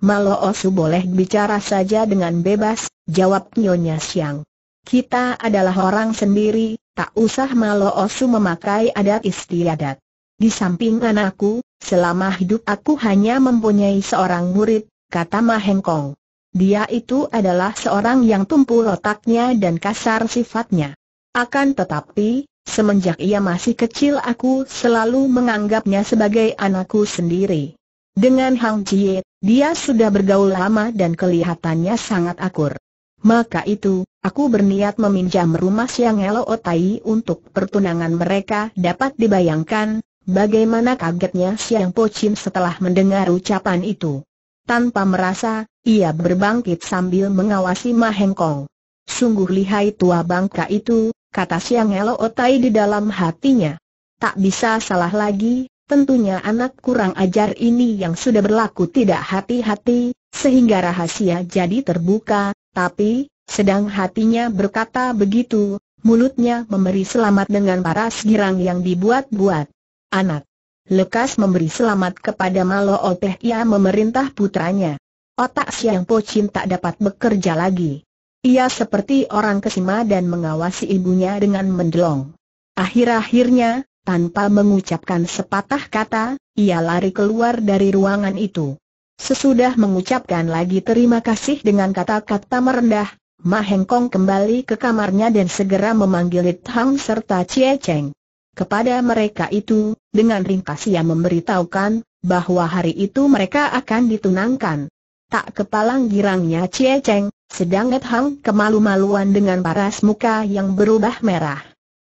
Malo Osu boleh bicara saja dengan bebas, jawab Nyonya Siang. Kita adalah orang sendiri, tak usah Malo Osu memakai adat istiadat. Di samping anakku, selama hidup aku hanya mempunyai seorang murid, kata Ma Heng Kong. Dia itu adalah seorang yang tumpul otaknya dan kasar sifatnya. Akan tetapi, semenjak ia masih kecil aku selalu menganggapnya sebagai anakku sendiri. Dengan Hang Jie, dia sudah bergaul lama dan kelihatannya sangat akur. Maka itu, aku berniat meminjam rumah Siang Elo Otai untuk pertunangan mereka dapat dibayangkan, bagaimana kagetnya Siang Pochin setelah mendengar ucapan itu. Tanpa merasa, ia berbangkit sambil mengawasi Mahengkong. Sungguh lihai tua bangka itu, kata Siang Elo Otai di dalam hatinya. Tak bisa salah lagi, tentunya anak kurang ajar ini yang sudah berlaku tidak hati-hati, sehingga rahasia jadi terbuka, tapi, sedang hatinya berkata begitu, mulutnya memberi selamat dengan paras girang yang dibuat-buat. Anak lekas memberi selamat kepada Malo Opeh ia memerintah putranya otak Siang Po Chin tak dapat bekerja lagi. Ia seperti orang kesima dan mengawasi ibunya dengan mendelong. Akhir-akhirnya, tanpa mengucapkan sepatah kata, ia lari keluar dari ruangan itu. Sesudah mengucapkan lagi terima kasih dengan kata-kata merendah, Ma Heng Kong kembali ke kamarnya dan segera memanggil Lit Hang serta Chie Cheng. Kepada mereka itu, dengan ringkas ia memberitahukan, bahwa hari itu mereka akan ditunangkan tak kepalang girangnya Cie Cheng, sedang Et Hang kemalu-maluan dengan paras muka yang berubah merah.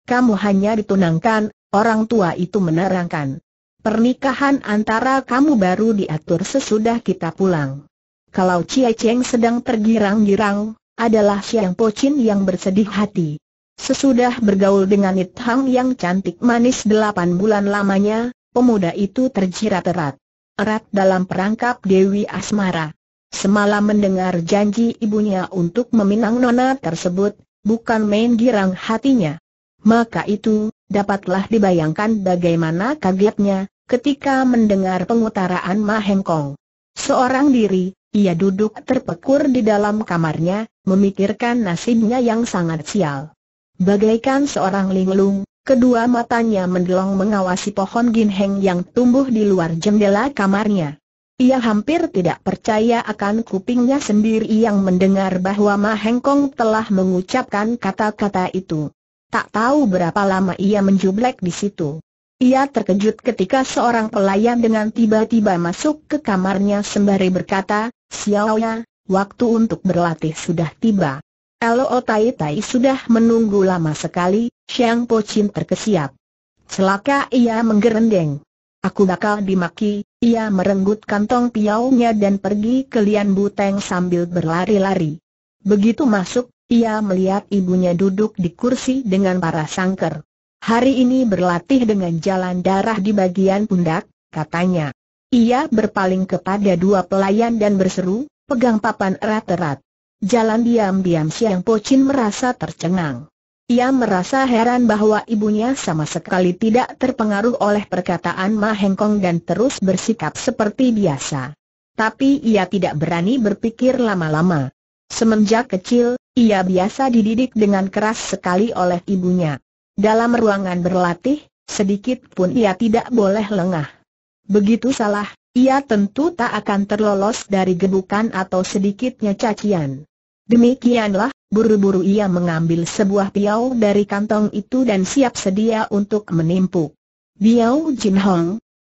Kamu hanya ditunangkan, orang tua itu menerangkan. Pernikahan antara kamu baru diatur sesudah kita pulang. Kalau Cie Cheng sedang tergirang-girang, adalah Siang Chin yang bersedih hati. Sesudah bergaul dengan It Hang yang cantik manis delapan bulan lamanya, pemuda itu terjerat erat. Erat dalam perangkap Dewi Asmara. Semalam mendengar janji ibunya untuk meminang nona tersebut, bukan main girang hatinya. Maka itu, dapatlah dibayangkan bagaimana kagetnya, ketika mendengar pengutaraan Mahengkong. Seorang diri, ia duduk terpekur di dalam kamarnya, memikirkan nasibnya yang sangat sial. Bagaikan seorang linglung, kedua matanya mendelong mengawasi pohon ginheng yang tumbuh di luar jendela kamarnya. Ia hampir tidak percaya akan kupingnya sendiri yang mendengar bahwa Ma Hengkong telah mengucapkan kata-kata itu. Tak tahu berapa lama ia menjublek di situ. Ia terkejut ketika seorang pelayan dengan tiba-tiba masuk ke kamarnya sembari berkata, Xiao ya, waktu untuk berlatih sudah tiba. Lo Tai Tai sudah menunggu lama sekali, Xiang Po Chin terkesiap. Celaka ia menggerendeng. Aku bakal dimaki, ia merenggut kantong piaunya dan pergi ke Lian Buteng sambil berlari-lari. Begitu masuk, ia melihat ibunya duduk di kursi dengan para sangker. Hari ini berlatih dengan jalan darah di bagian pundak, katanya. Ia berpaling kepada dua pelayan dan berseru, pegang papan erat-erat. Jalan diam-diam Siang Pocin merasa tercengang. Ia merasa heran bahwa ibunya sama sekali tidak terpengaruh oleh perkataan Ma Kong dan terus bersikap seperti biasa. Tapi ia tidak berani berpikir lama-lama. Semenjak kecil, ia biasa dididik dengan keras sekali oleh ibunya. Dalam ruangan berlatih, sedikit pun ia tidak boleh lengah. Begitu salah, ia tentu tak akan terlolos dari gebukan atau sedikitnya cacian. Demikianlah Buru-buru ia mengambil sebuah piau dari kantong itu dan siap sedia untuk menimpuk. Biao Jin Hong.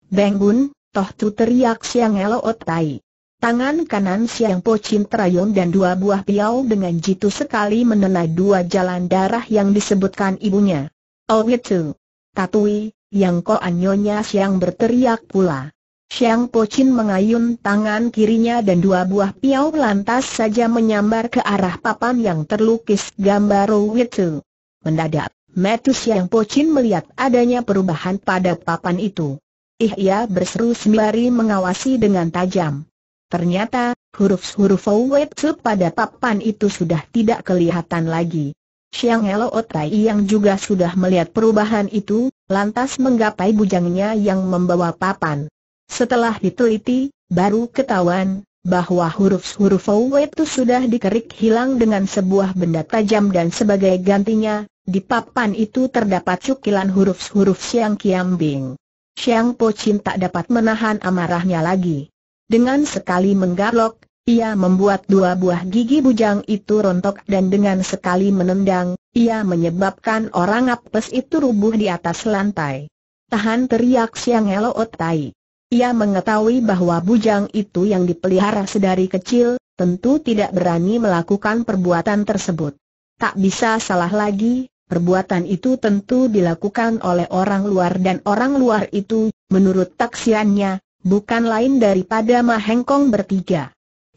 Beng Bun, Toh Tu teriak Siang Elo Otai. Tangan kanan Siang Po Chin Trayon dan dua buah piau dengan jitu sekali menenai dua jalan darah yang disebutkan ibunya. Oh itu. Tatui, yang ko anyonya Siang berteriak pula. Xiang Pochin mengayun tangan kirinya dan dua buah piau lantas saja menyambar ke arah papan yang terlukis gambar Tu. Mendadak, Metu Xiang Pochin melihat adanya perubahan pada papan itu. Ih ia berseru sembari mengawasi dengan tajam. Ternyata, huruf-huruf Tu pada papan itu sudah tidak kelihatan lagi. Xiang Elo Otai yang juga sudah melihat perubahan itu, lantas menggapai bujangnya yang membawa papan. Setelah diteliti, baru ketahuan, bahwa huruf-huruf Owe itu sudah dikerik hilang dengan sebuah benda tajam dan sebagai gantinya, di papan itu terdapat cukilan huruf-huruf Siang kiambing. Bing. Siang Po Chin tak dapat menahan amarahnya lagi. Dengan sekali menggarlok, ia membuat dua buah gigi bujang itu rontok dan dengan sekali menendang, ia menyebabkan orang apes itu rubuh di atas lantai. Tahan teriak Siang Elo Otai. Ia mengetahui bahwa bujang itu yang dipelihara sedari kecil, tentu tidak berani melakukan perbuatan tersebut. Tak bisa salah lagi, perbuatan itu tentu dilakukan oleh orang luar dan orang luar itu, menurut taksiannya, bukan lain daripada Mahengkong bertiga.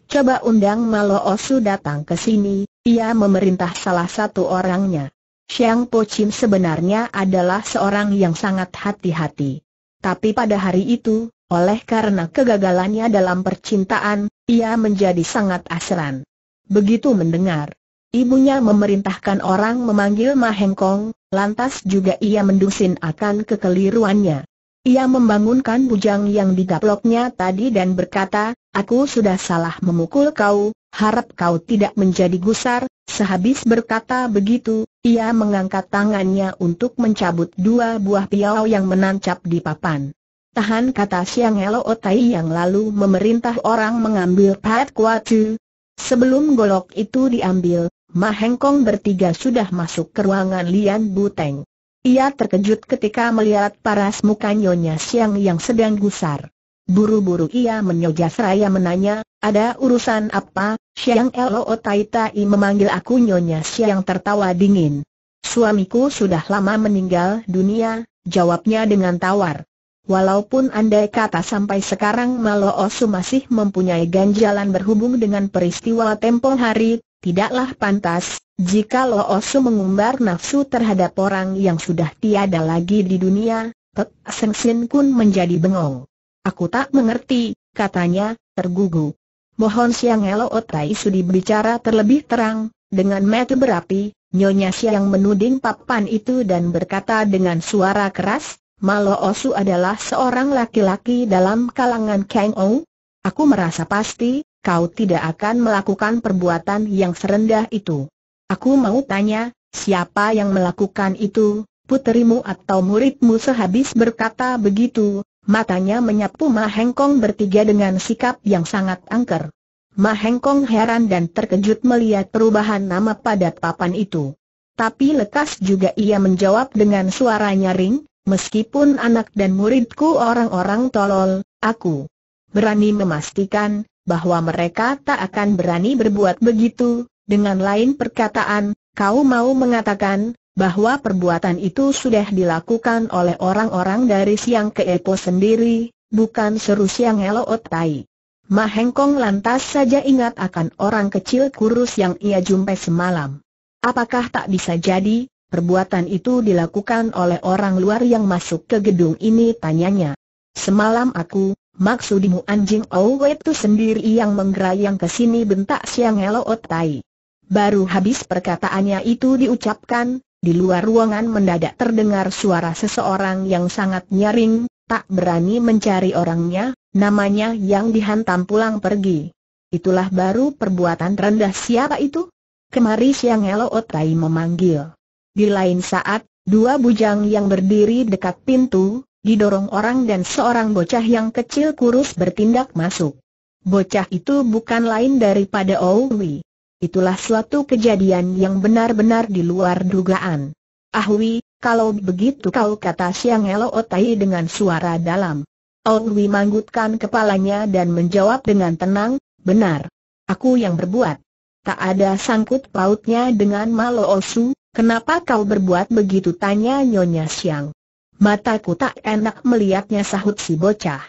Coba undang Malo Osu datang ke sini, ia memerintah salah satu orangnya. Xiang Po Chin sebenarnya adalah seorang yang sangat hati-hati. Tapi pada hari itu, oleh karena kegagalannya dalam percintaan, ia menjadi sangat asran. Begitu mendengar, ibunya memerintahkan orang memanggil Mahengkong, lantas juga ia mendusin akan kekeliruannya. Ia membangunkan bujang yang digaploknya tadi dan berkata, Aku sudah salah memukul kau, harap kau tidak menjadi gusar, sehabis berkata begitu, ia mengangkat tangannya untuk mencabut dua buah piau yang menancap di papan. Tahan kata Siang Elo Otai yang lalu memerintah orang mengambil Pat Kuatu. Sebelum golok itu diambil, Mahengkong bertiga sudah masuk ke ruangan Lian Buteng. Ia terkejut ketika melihat paras muka Nyonya Siang yang sedang gusar. Buru-buru ia menyoja seraya menanya, ada urusan apa, Siang Elo Otai Tai memanggil aku Nyonya Siang tertawa dingin. Suamiku sudah lama meninggal dunia, jawabnya dengan tawar. Walaupun andai kata sampai sekarang Malo Maloosu masih mempunyai ganjalan berhubung dengan peristiwa tempo hari, tidaklah pantas, jika Lo Osu mengumbar nafsu terhadap orang yang sudah tiada lagi di dunia, Pek Seng Sin Kun menjadi bengong. Aku tak mengerti, katanya, tergugu. Mohon Siang Elo Otai Sudi berbicara terlebih terang, dengan metu berapi, Nyonya Siang menuding papan itu dan berkata dengan suara keras, Malo Osu adalah seorang laki-laki dalam kalangan Kang Ou. Aku merasa pasti, kau tidak akan melakukan perbuatan yang serendah itu. Aku mau tanya, siapa yang melakukan itu, puterimu atau muridmu sehabis berkata begitu, matanya menyapu Ma Kong bertiga dengan sikap yang sangat angker. Ma Kong heran dan terkejut melihat perubahan nama pada papan itu. Tapi lekas juga ia menjawab dengan suara nyaring, Meskipun anak dan muridku orang-orang tolol, aku berani memastikan bahwa mereka tak akan berani berbuat begitu. Dengan lain perkataan, kau mau mengatakan bahwa perbuatan itu sudah dilakukan oleh orang-orang dari Siang ke epo sendiri, bukan seru Siang Elo Tai. Mahengkong lantas saja ingat akan orang kecil kurus yang ia jumpai semalam. Apakah tak bisa jadi, Perbuatan itu dilakukan oleh orang luar yang masuk ke gedung ini tanyanya. Semalam aku, maksudimu anjing Owe itu sendiri yang menggerayang ke sini bentak siang Elo Otai. Oh baru habis perkataannya itu diucapkan, di luar ruangan mendadak terdengar suara seseorang yang sangat nyaring, tak berani mencari orangnya, namanya yang dihantam pulang pergi. Itulah baru perbuatan rendah siapa itu? Kemari siang Elo Otai oh memanggil. Di lain saat, dua bujang yang berdiri dekat pintu, didorong orang dan seorang bocah yang kecil kurus bertindak masuk. Bocah itu bukan lain daripada Owi. Itulah suatu kejadian yang benar-benar di luar dugaan. Ahwi, kalau begitu kau kata Siang Elo Otai dengan suara dalam. Owi manggutkan kepalanya dan menjawab dengan tenang, benar. Aku yang berbuat. Tak ada sangkut pautnya dengan Malo Osu, Kenapa kau berbuat begitu tanya Nyonya Siang. Mataku tak enak melihatnya sahut si bocah.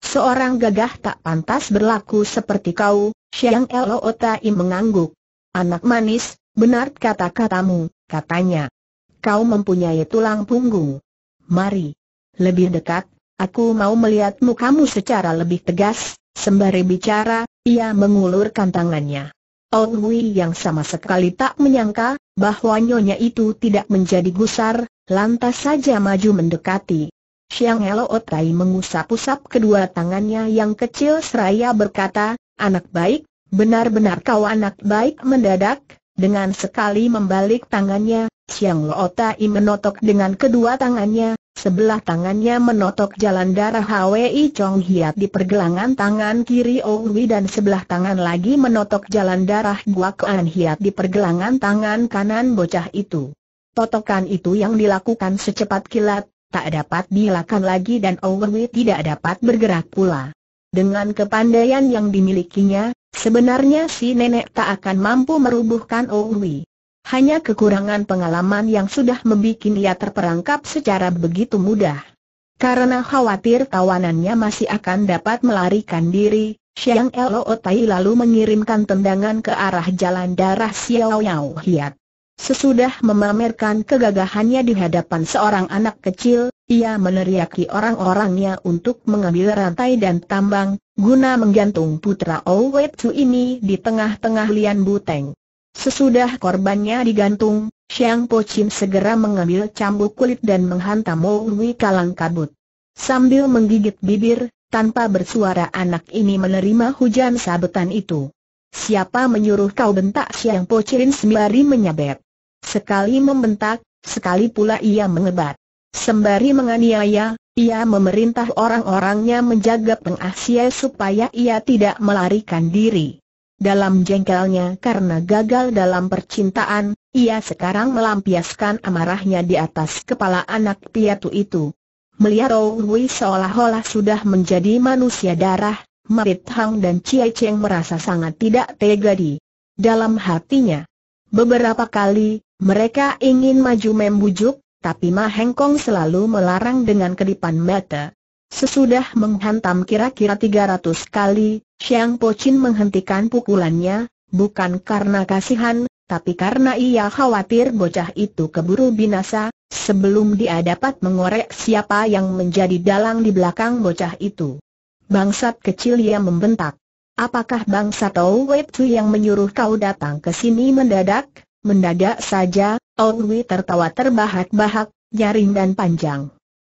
Seorang gagah tak pantas berlaku seperti kau, Siang Otai mengangguk. Anak manis, benar kata-katamu, katanya. Kau mempunyai tulang punggung. Mari. Lebih dekat, aku mau melihatmu kamu secara lebih tegas, sembari bicara, ia mengulurkan tangannya. Hui yang sama sekali tak menyangka bahwa nyonya itu tidak menjadi gusar, lantas saja maju mendekati. Siang Elo Otai mengusap-usap kedua tangannya yang kecil seraya berkata, anak baik, benar-benar kau anak baik mendadak, dengan sekali membalik tangannya, Siang Lo Tai menotok dengan kedua tangannya, sebelah tangannya menotok jalan darah Hwi Chong Hiat di pergelangan tangan kiri Owi dan sebelah tangan lagi menotok jalan darah Guak An Hiat di pergelangan tangan kanan bocah itu. Totokan itu yang dilakukan secepat kilat, tak dapat dilakukan lagi dan Owi tidak dapat bergerak pula. Dengan kepandaian yang dimilikinya, sebenarnya si nenek tak akan mampu merubuhkan Owi. Hanya kekurangan pengalaman yang sudah membuat ia terperangkap secara begitu mudah. Karena khawatir tawanannya masih akan dapat melarikan diri, Xiang Elo Tai lalu mengirimkan tendangan ke arah jalan darah Xiao Yao Hiat. Sesudah memamerkan kegagahannya di hadapan seorang anak kecil, ia meneriaki orang-orangnya untuk mengambil rantai dan tambang, guna menggantung putra Owet Chu ini di tengah-tengah Lian Buteng. Sesudah korbannya digantung, Xiang Po Chin segera mengambil cambuk kulit dan menghantam Mo Hui kalang kabut. Sambil menggigit bibir, tanpa bersuara anak ini menerima hujan sabetan itu. Siapa menyuruh kau bentak Xiang Po Chin sembari menyabet? Sekali membentak, sekali pula ia mengebat. Sembari menganiaya, ia memerintah orang-orangnya menjaga pengasia supaya ia tidak melarikan diri. Dalam jengkelnya karena gagal dalam percintaan, ia sekarang melampiaskan amarahnya di atas kepala anak piatu itu. Melihat Hui seolah-olah sudah menjadi manusia darah, Marit Hang dan Chie Cheng merasa sangat tidak tega di dalam hatinya. Beberapa kali, mereka ingin maju membujuk, tapi Ma Hengkong selalu melarang dengan kedipan mata. Sesudah menghantam kira-kira 300 kali, Xiang Pochin menghentikan pukulannya, bukan karena kasihan, tapi karena ia khawatir bocah itu keburu binasa, sebelum dia dapat mengorek siapa yang menjadi dalang di belakang bocah itu. Bangsat kecil ia membentak. Apakah bangsa Tau Tzu yang menyuruh kau datang ke sini mendadak? Mendadak saja, Wei tertawa terbahak-bahak, nyaring dan panjang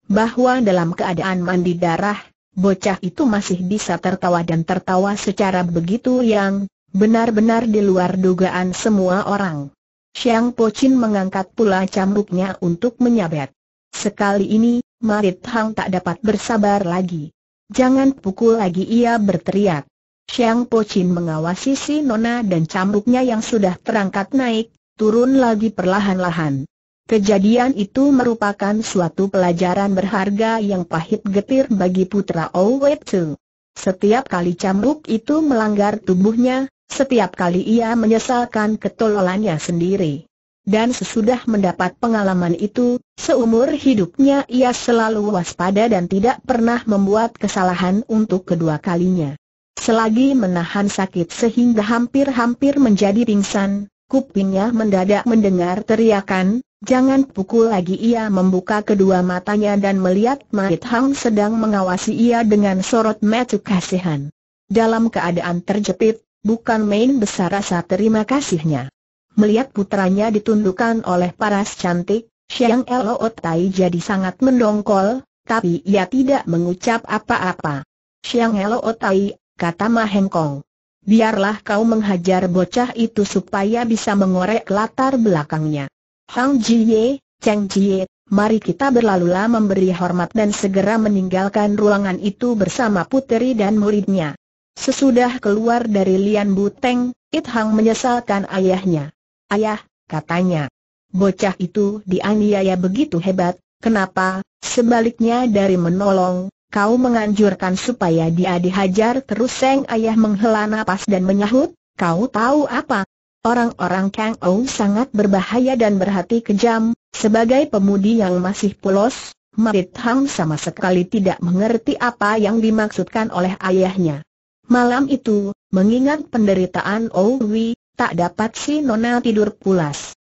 bahwa dalam keadaan mandi darah, bocah itu masih bisa tertawa dan tertawa secara begitu yang benar-benar di luar dugaan semua orang. Xiang Pochin mengangkat pula cambuknya untuk menyabet. Sekali ini, Marit Hang tak dapat bersabar lagi. Jangan pukul lagi ia berteriak. Xiang Pochin mengawasi si Nona dan cambuknya yang sudah terangkat naik, turun lagi perlahan-lahan. Kejadian itu merupakan suatu pelajaran berharga yang pahit getir bagi putra Owe Tzu. Setiap kali cambuk itu melanggar tubuhnya, setiap kali ia menyesalkan ketololannya sendiri. Dan sesudah mendapat pengalaman itu, seumur hidupnya ia selalu waspada dan tidak pernah membuat kesalahan untuk kedua kalinya. Selagi menahan sakit sehingga hampir-hampir menjadi pingsan, kupingnya mendadak mendengar teriakan, Jangan pukul lagi ia membuka kedua matanya dan melihat Mahit Hang sedang mengawasi ia dengan sorot mata kasihan. Dalam keadaan terjepit, bukan main besar rasa terima kasihnya. Melihat putranya ditundukkan oleh paras cantik, Xiang Elo Tai jadi sangat mendongkol, tapi ia tidak mengucap apa-apa. Xiang Elo Tai, kata Ma Heng Kong. Biarlah kau menghajar bocah itu supaya bisa mengorek latar belakangnya. Hang Jie, Cheng Jie, mari kita berlalulah memberi hormat dan segera meninggalkan ruangan itu bersama puteri dan muridnya. Sesudah keluar dari Lian Buteng, It Hang menyesalkan ayahnya. Ayah, katanya, bocah itu dianiaya begitu hebat, kenapa, sebaliknya dari menolong, kau menganjurkan supaya dia dihajar terus Seng ayah menghela napas dan menyahut, kau tahu apa, Orang-orang Kang Ou sangat berbahaya dan berhati kejam, sebagai pemudi yang masih polos, Marit Hang sama sekali tidak mengerti apa yang dimaksudkan oleh ayahnya. Malam itu, mengingat penderitaan Owi, tak dapat si Nona tidur pulas.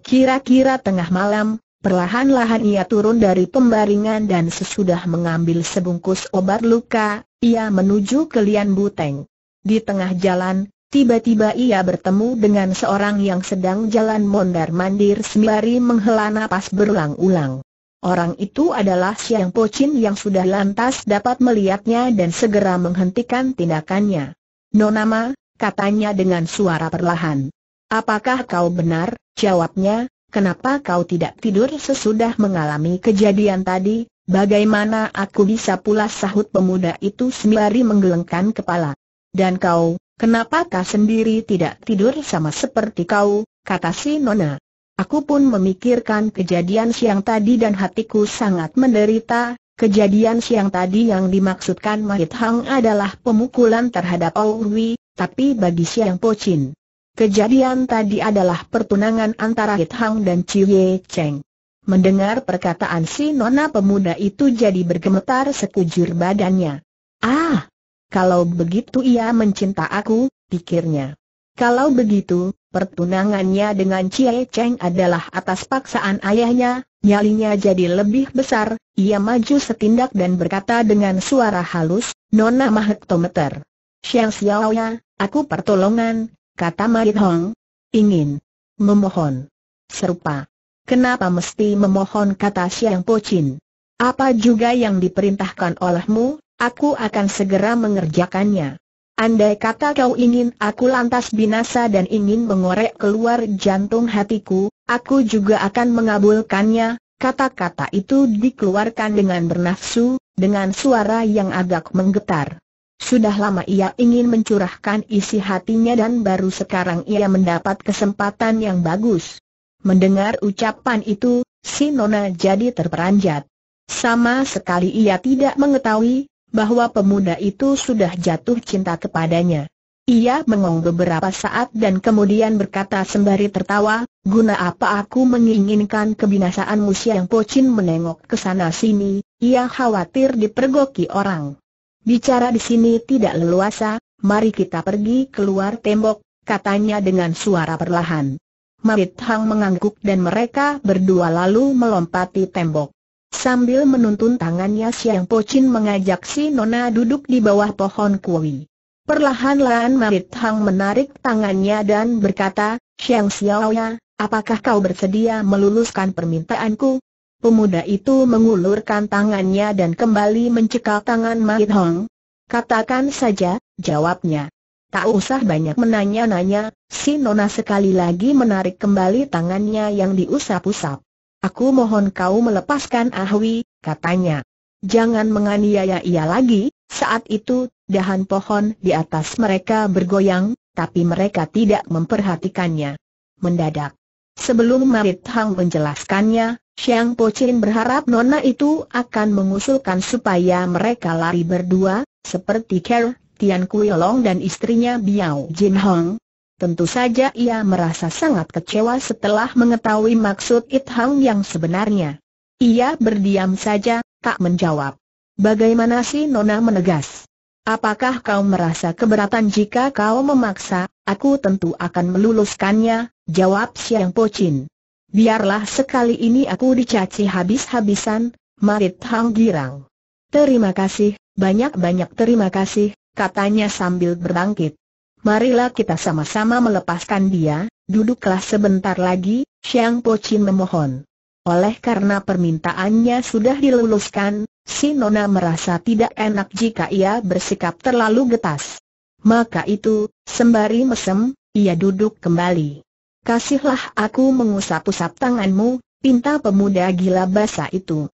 Kira-kira tengah malam, perlahan-lahan ia turun dari pembaringan dan sesudah mengambil sebungkus obat luka, ia menuju ke Lian Buteng. Di tengah jalan, Tiba-tiba ia bertemu dengan seorang yang sedang jalan mondar-mandir sembari menghela napas berulang-ulang. Orang itu adalah Siang Pocin yang sudah lantas dapat melihatnya dan segera menghentikan tindakannya. Nonama, katanya dengan suara perlahan. Apakah kau benar? Jawabnya, kenapa kau tidak tidur sesudah mengalami kejadian tadi? Bagaimana aku bisa pula sahut pemuda itu sembari menggelengkan kepala? Dan kau, Kenapa kau sendiri tidak tidur sama seperti kau, kata si Nona. Aku pun memikirkan kejadian siang tadi dan hatiku sangat menderita, kejadian siang tadi yang dimaksudkan Mahit Hang adalah pemukulan terhadap Owi, tapi bagi Siang Pocin. Kejadian tadi adalah pertunangan antara Hit Hang dan Ciye Cheng. Mendengar perkataan si Nona pemuda itu jadi bergemetar sekujur badannya. Ah, kalau begitu ia mencinta aku, pikirnya. Kalau begitu, pertunangannya dengan Cie Cheng adalah atas paksaan ayahnya, nyalinya jadi lebih besar, ia maju setindak dan berkata dengan suara halus, Nona Mahektometer. Xiang Xiaoya, aku pertolongan, kata Marit Hong. Ingin. Memohon. Serupa. Kenapa mesti memohon kata Xiang Pochin? Apa juga yang diperintahkan olehmu, Aku akan segera mengerjakannya. Andai kata kau ingin aku lantas binasa dan ingin mengorek keluar jantung hatiku, aku juga akan mengabulkannya, Kata-kata itu dikeluarkan dengan bernafsu, dengan suara yang agak menggetar. Sudah lama ia ingin mencurahkan isi hatinya dan baru sekarang ia mendapat kesempatan yang bagus. Mendengar ucapan itu, si Nona jadi terperanjat. Sama sekali ia tidak mengetahui, bahwa pemuda itu sudah jatuh cinta kepadanya. Ia mengong beberapa saat dan kemudian berkata sembari tertawa, guna apa aku menginginkan kebinasaan musia yang Pocin menengok ke sana sini, ia khawatir dipergoki orang. Bicara di sini tidak leluasa, mari kita pergi keluar tembok, katanya dengan suara perlahan. Marit Hang mengangguk dan mereka berdua lalu melompati tembok. Sambil menuntun tangannya Siang Pochin mengajak si Nona duduk di bawah pohon kui. Perlahan-lahan Marit Hang menarik tangannya dan berkata, Siang Xiaoya, apakah kau bersedia meluluskan permintaanku? Pemuda itu mengulurkan tangannya dan kembali mencekal tangan Marit Hong. Katakan saja, jawabnya. Tak usah banyak menanya-nanya, si Nona sekali lagi menarik kembali tangannya yang diusap-usap. Aku mohon kau melepaskan Ahui, katanya. Jangan menganiaya ia lagi, saat itu, dahan pohon di atas mereka bergoyang, tapi mereka tidak memperhatikannya. Mendadak. Sebelum Marit Hang menjelaskannya, Xiang Po Chin berharap Nona itu akan mengusulkan supaya mereka lari berdua, seperti Ker, Tian Kui Long dan istrinya Biao Jin Hong, Tentu saja ia merasa sangat kecewa setelah mengetahui maksud It Hang yang sebenarnya. Ia berdiam saja, tak menjawab. Bagaimana sih Nona menegas? Apakah kau merasa keberatan jika kau memaksa, aku tentu akan meluluskannya, jawab Siang Pocin. Biarlah sekali ini aku dicaci habis-habisan, Marit Hang girang. Terima kasih, banyak-banyak terima kasih, katanya sambil berbangkit. Marilah kita sama-sama melepaskan dia, duduklah sebentar lagi, Xiang Po Chin memohon. Oleh karena permintaannya sudah diluluskan, si Nona merasa tidak enak jika ia bersikap terlalu getas. Maka itu, sembari mesem, ia duduk kembali. Kasihlah aku mengusap-usap tanganmu, pinta pemuda gila basa itu.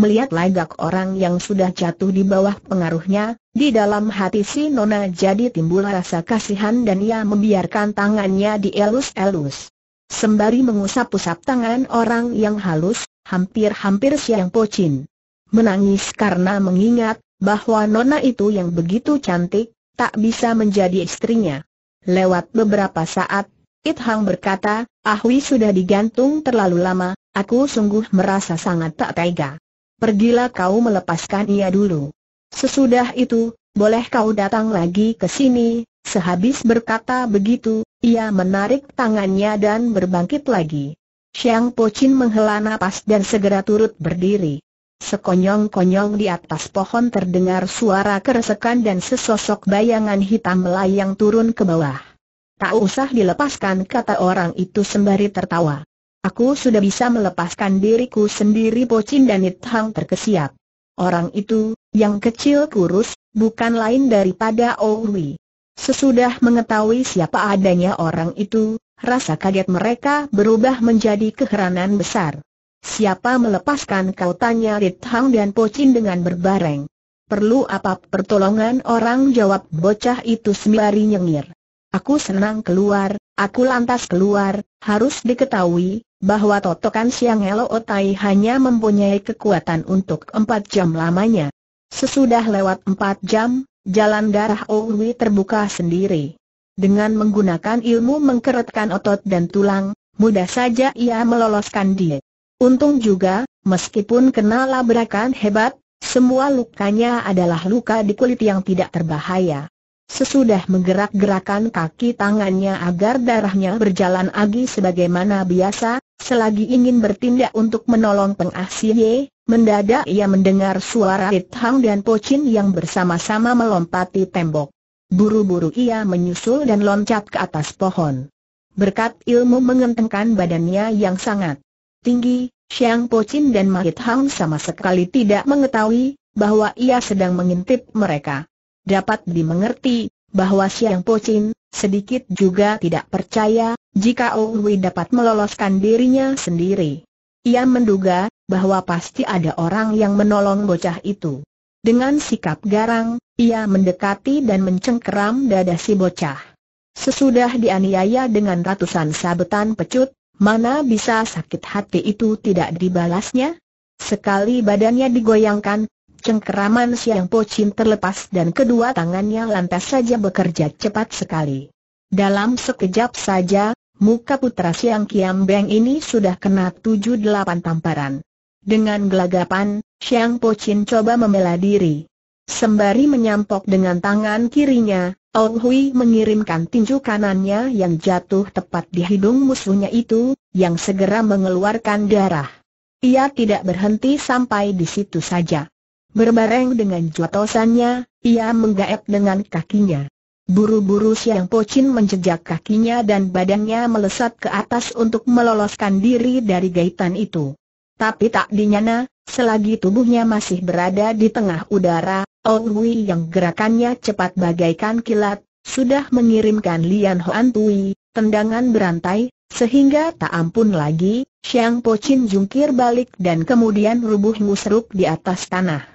Melihat lagak orang yang sudah jatuh di bawah pengaruhnya, di dalam hati si Nona jadi timbul rasa kasihan dan ia membiarkan tangannya dielus-elus. Sembari mengusap-usap tangan orang yang halus, hampir-hampir siang pocin. Menangis karena mengingat bahwa Nona itu yang begitu cantik, tak bisa menjadi istrinya. Lewat beberapa saat, It Hang berkata, Ahui sudah digantung terlalu lama, aku sungguh merasa sangat tak tega pergilah kau melepaskan ia dulu. Sesudah itu, boleh kau datang lagi ke sini, sehabis berkata begitu, ia menarik tangannya dan berbangkit lagi. Xiang Pochin menghela napas dan segera turut berdiri. Sekonyong-konyong di atas pohon terdengar suara keresekan dan sesosok bayangan hitam melayang turun ke bawah. Tak usah dilepaskan kata orang itu sembari tertawa. Aku sudah bisa melepaskan diriku sendiri Pocin dan It Hang terkesiap. Orang itu, yang kecil kurus, bukan lain daripada Owi. Oh Sesudah mengetahui siapa adanya orang itu, rasa kaget mereka berubah menjadi keheranan besar. Siapa melepaskan kau tanya Hang dan Pocin dengan berbareng. Perlu apa pertolongan orang jawab bocah itu sembari nyengir. Aku senang keluar, aku lantas keluar, harus diketahui, bahwa totokan siang Elo Otai hanya mempunyai kekuatan untuk empat jam lamanya. Sesudah lewat empat jam, jalan darah Owi terbuka sendiri. Dengan menggunakan ilmu mengkeretkan otot dan tulang, mudah saja ia meloloskan dia. Untung juga, meskipun kena labrakan hebat, semua lukanya adalah luka di kulit yang tidak terbahaya. Sesudah menggerak-gerakan kaki tangannya agar darahnya berjalan lagi sebagaimana biasa, Selagi ingin bertindak untuk menolong pengasih ah Ye, mendadak ia mendengar suara It Hang dan Po Chin yang bersama-sama melompati tembok. Buru-buru ia menyusul dan loncat ke atas pohon. Berkat ilmu mengentengkan badannya yang sangat tinggi, Xiang Po Chin dan Ma Mahit Hang sama sekali tidak mengetahui bahwa ia sedang mengintip mereka. Dapat dimengerti bahwa Xiang Po Chin, sedikit juga tidak percaya, jika Owi oh dapat meloloskan dirinya sendiri. Ia menduga, bahwa pasti ada orang yang menolong bocah itu. Dengan sikap garang, ia mendekati dan mencengkeram dada si bocah. Sesudah dianiaya dengan ratusan sabetan pecut, mana bisa sakit hati itu tidak dibalasnya? Sekali badannya digoyangkan, Cengkeraman Siang Pochin terlepas dan kedua tangannya lantas saja bekerja cepat sekali. Dalam sekejap saja, muka putra Siang Kiam Beng ini sudah kena tujuh delapan tamparan. Dengan gelagapan, Siang Pochin coba membela diri. Sembari menyampok dengan tangan kirinya, Ong Hui mengirimkan tinju kanannya yang jatuh tepat di hidung musuhnya itu, yang segera mengeluarkan darah. Ia tidak berhenti sampai di situ saja. Berbareng dengan jotosannya, ia menggaet dengan kakinya. Buru-buru Siang Pocin menjejak kakinya dan badannya melesat ke atas untuk meloloskan diri dari gaitan itu. Tapi tak dinyana, selagi tubuhnya masih berada di tengah udara, Ong Hui yang gerakannya cepat bagaikan kilat, sudah mengirimkan Lian Hoan Tui, tendangan berantai, sehingga tak ampun lagi, Siang pochin jungkir balik dan kemudian rubuh musruk di atas tanah.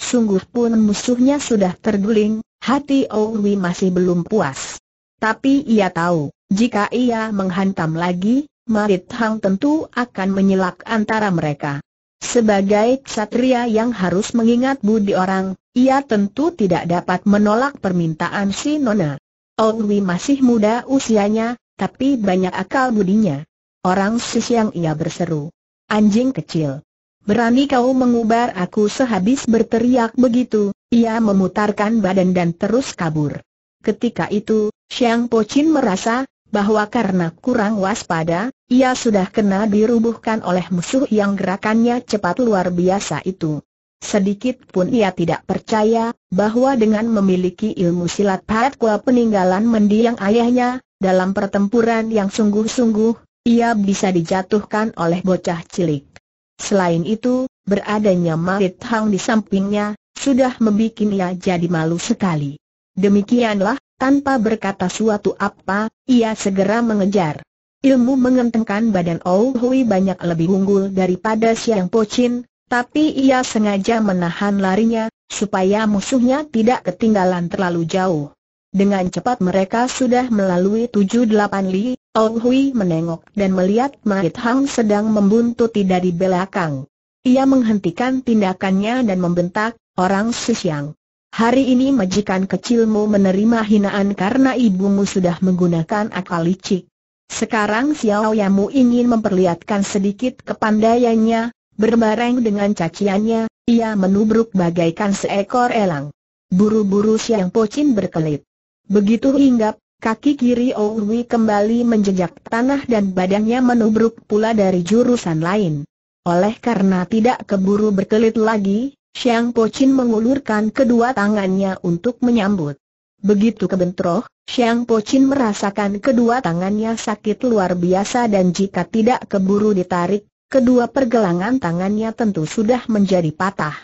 Sungguh pun musuhnya sudah terguling, hati Owi masih belum puas. Tapi ia tahu, jika ia menghantam lagi, Marit Hang tentu akan menyelak antara mereka. Sebagai ksatria yang harus mengingat budi orang, ia tentu tidak dapat menolak permintaan si Nona. Owi masih muda usianya, tapi banyak akal budinya. Orang sis yang ia berseru. Anjing kecil berani kau mengubar aku sehabis berteriak begitu, ia memutarkan badan dan terus kabur. Ketika itu, Xiang Chin merasa bahwa karena kurang waspada, ia sudah kena dirubuhkan oleh musuh yang gerakannya cepat luar biasa itu. Sedikit pun ia tidak percaya bahwa dengan memiliki ilmu silat kua peninggalan mendiang ayahnya, dalam pertempuran yang sungguh-sungguh, ia bisa dijatuhkan oleh bocah cilik. Selain itu, beradanya Marit Hang di sampingnya, sudah membuat ia jadi malu sekali. Demikianlah, tanpa berkata suatu apa, ia segera mengejar. Ilmu mengentengkan badan Ou Hui banyak lebih unggul daripada Siang Pochin, tapi ia sengaja menahan larinya, supaya musuhnya tidak ketinggalan terlalu jauh. Dengan cepat mereka sudah melalui 7-8 li, Ong Hui menengok dan melihat Mahit Hang sedang membuntuti dari belakang. Ia menghentikan tindakannya dan membentak, orang siang. Hari ini majikan kecilmu menerima hinaan karena ibumu sudah menggunakan akal licik. Sekarang Xiao Yamu ingin memperlihatkan sedikit kepandaiannya, berbareng dengan caciannya, ia menubruk bagaikan seekor elang. Buru-buru Siang Pocin berkelit. Begitu hinggap, Kaki kiri Owi kembali menjejak tanah dan badannya menubruk pula dari jurusan lain. Oleh karena tidak keburu berkelit lagi, Xiang Pochin mengulurkan kedua tangannya untuk menyambut. Begitu kebentroh, Xiang Pochin merasakan kedua tangannya sakit luar biasa dan jika tidak keburu ditarik, kedua pergelangan tangannya tentu sudah menjadi patah.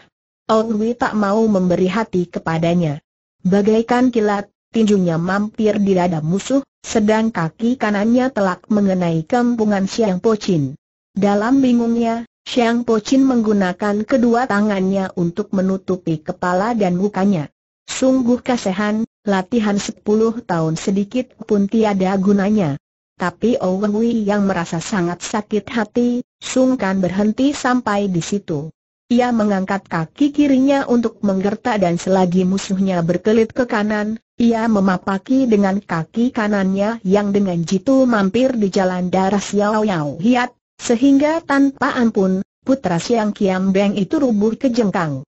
Owi tak mau memberi hati kepadanya. Bagaikan kilat, tinjunya mampir di dada musuh, sedang kaki kanannya telak mengenai kempungan Siang Pochin. Dalam bingungnya, Siang Pochin menggunakan kedua tangannya untuk menutupi kepala dan mukanya. Sungguh kasihan, latihan 10 tahun sedikit pun tiada gunanya. Tapi Owen Wei yang merasa sangat sakit hati, sungkan berhenti sampai di situ. Ia mengangkat kaki kirinya untuk menggertak dan selagi musuhnya berkelit ke kanan, ia memapaki dengan kaki kanannya yang dengan jitu mampir di jalan darah Xiao Yao Hiat, sehingga tanpa ampun, putra Siang Kiam Beng itu rubuh ke jengkang.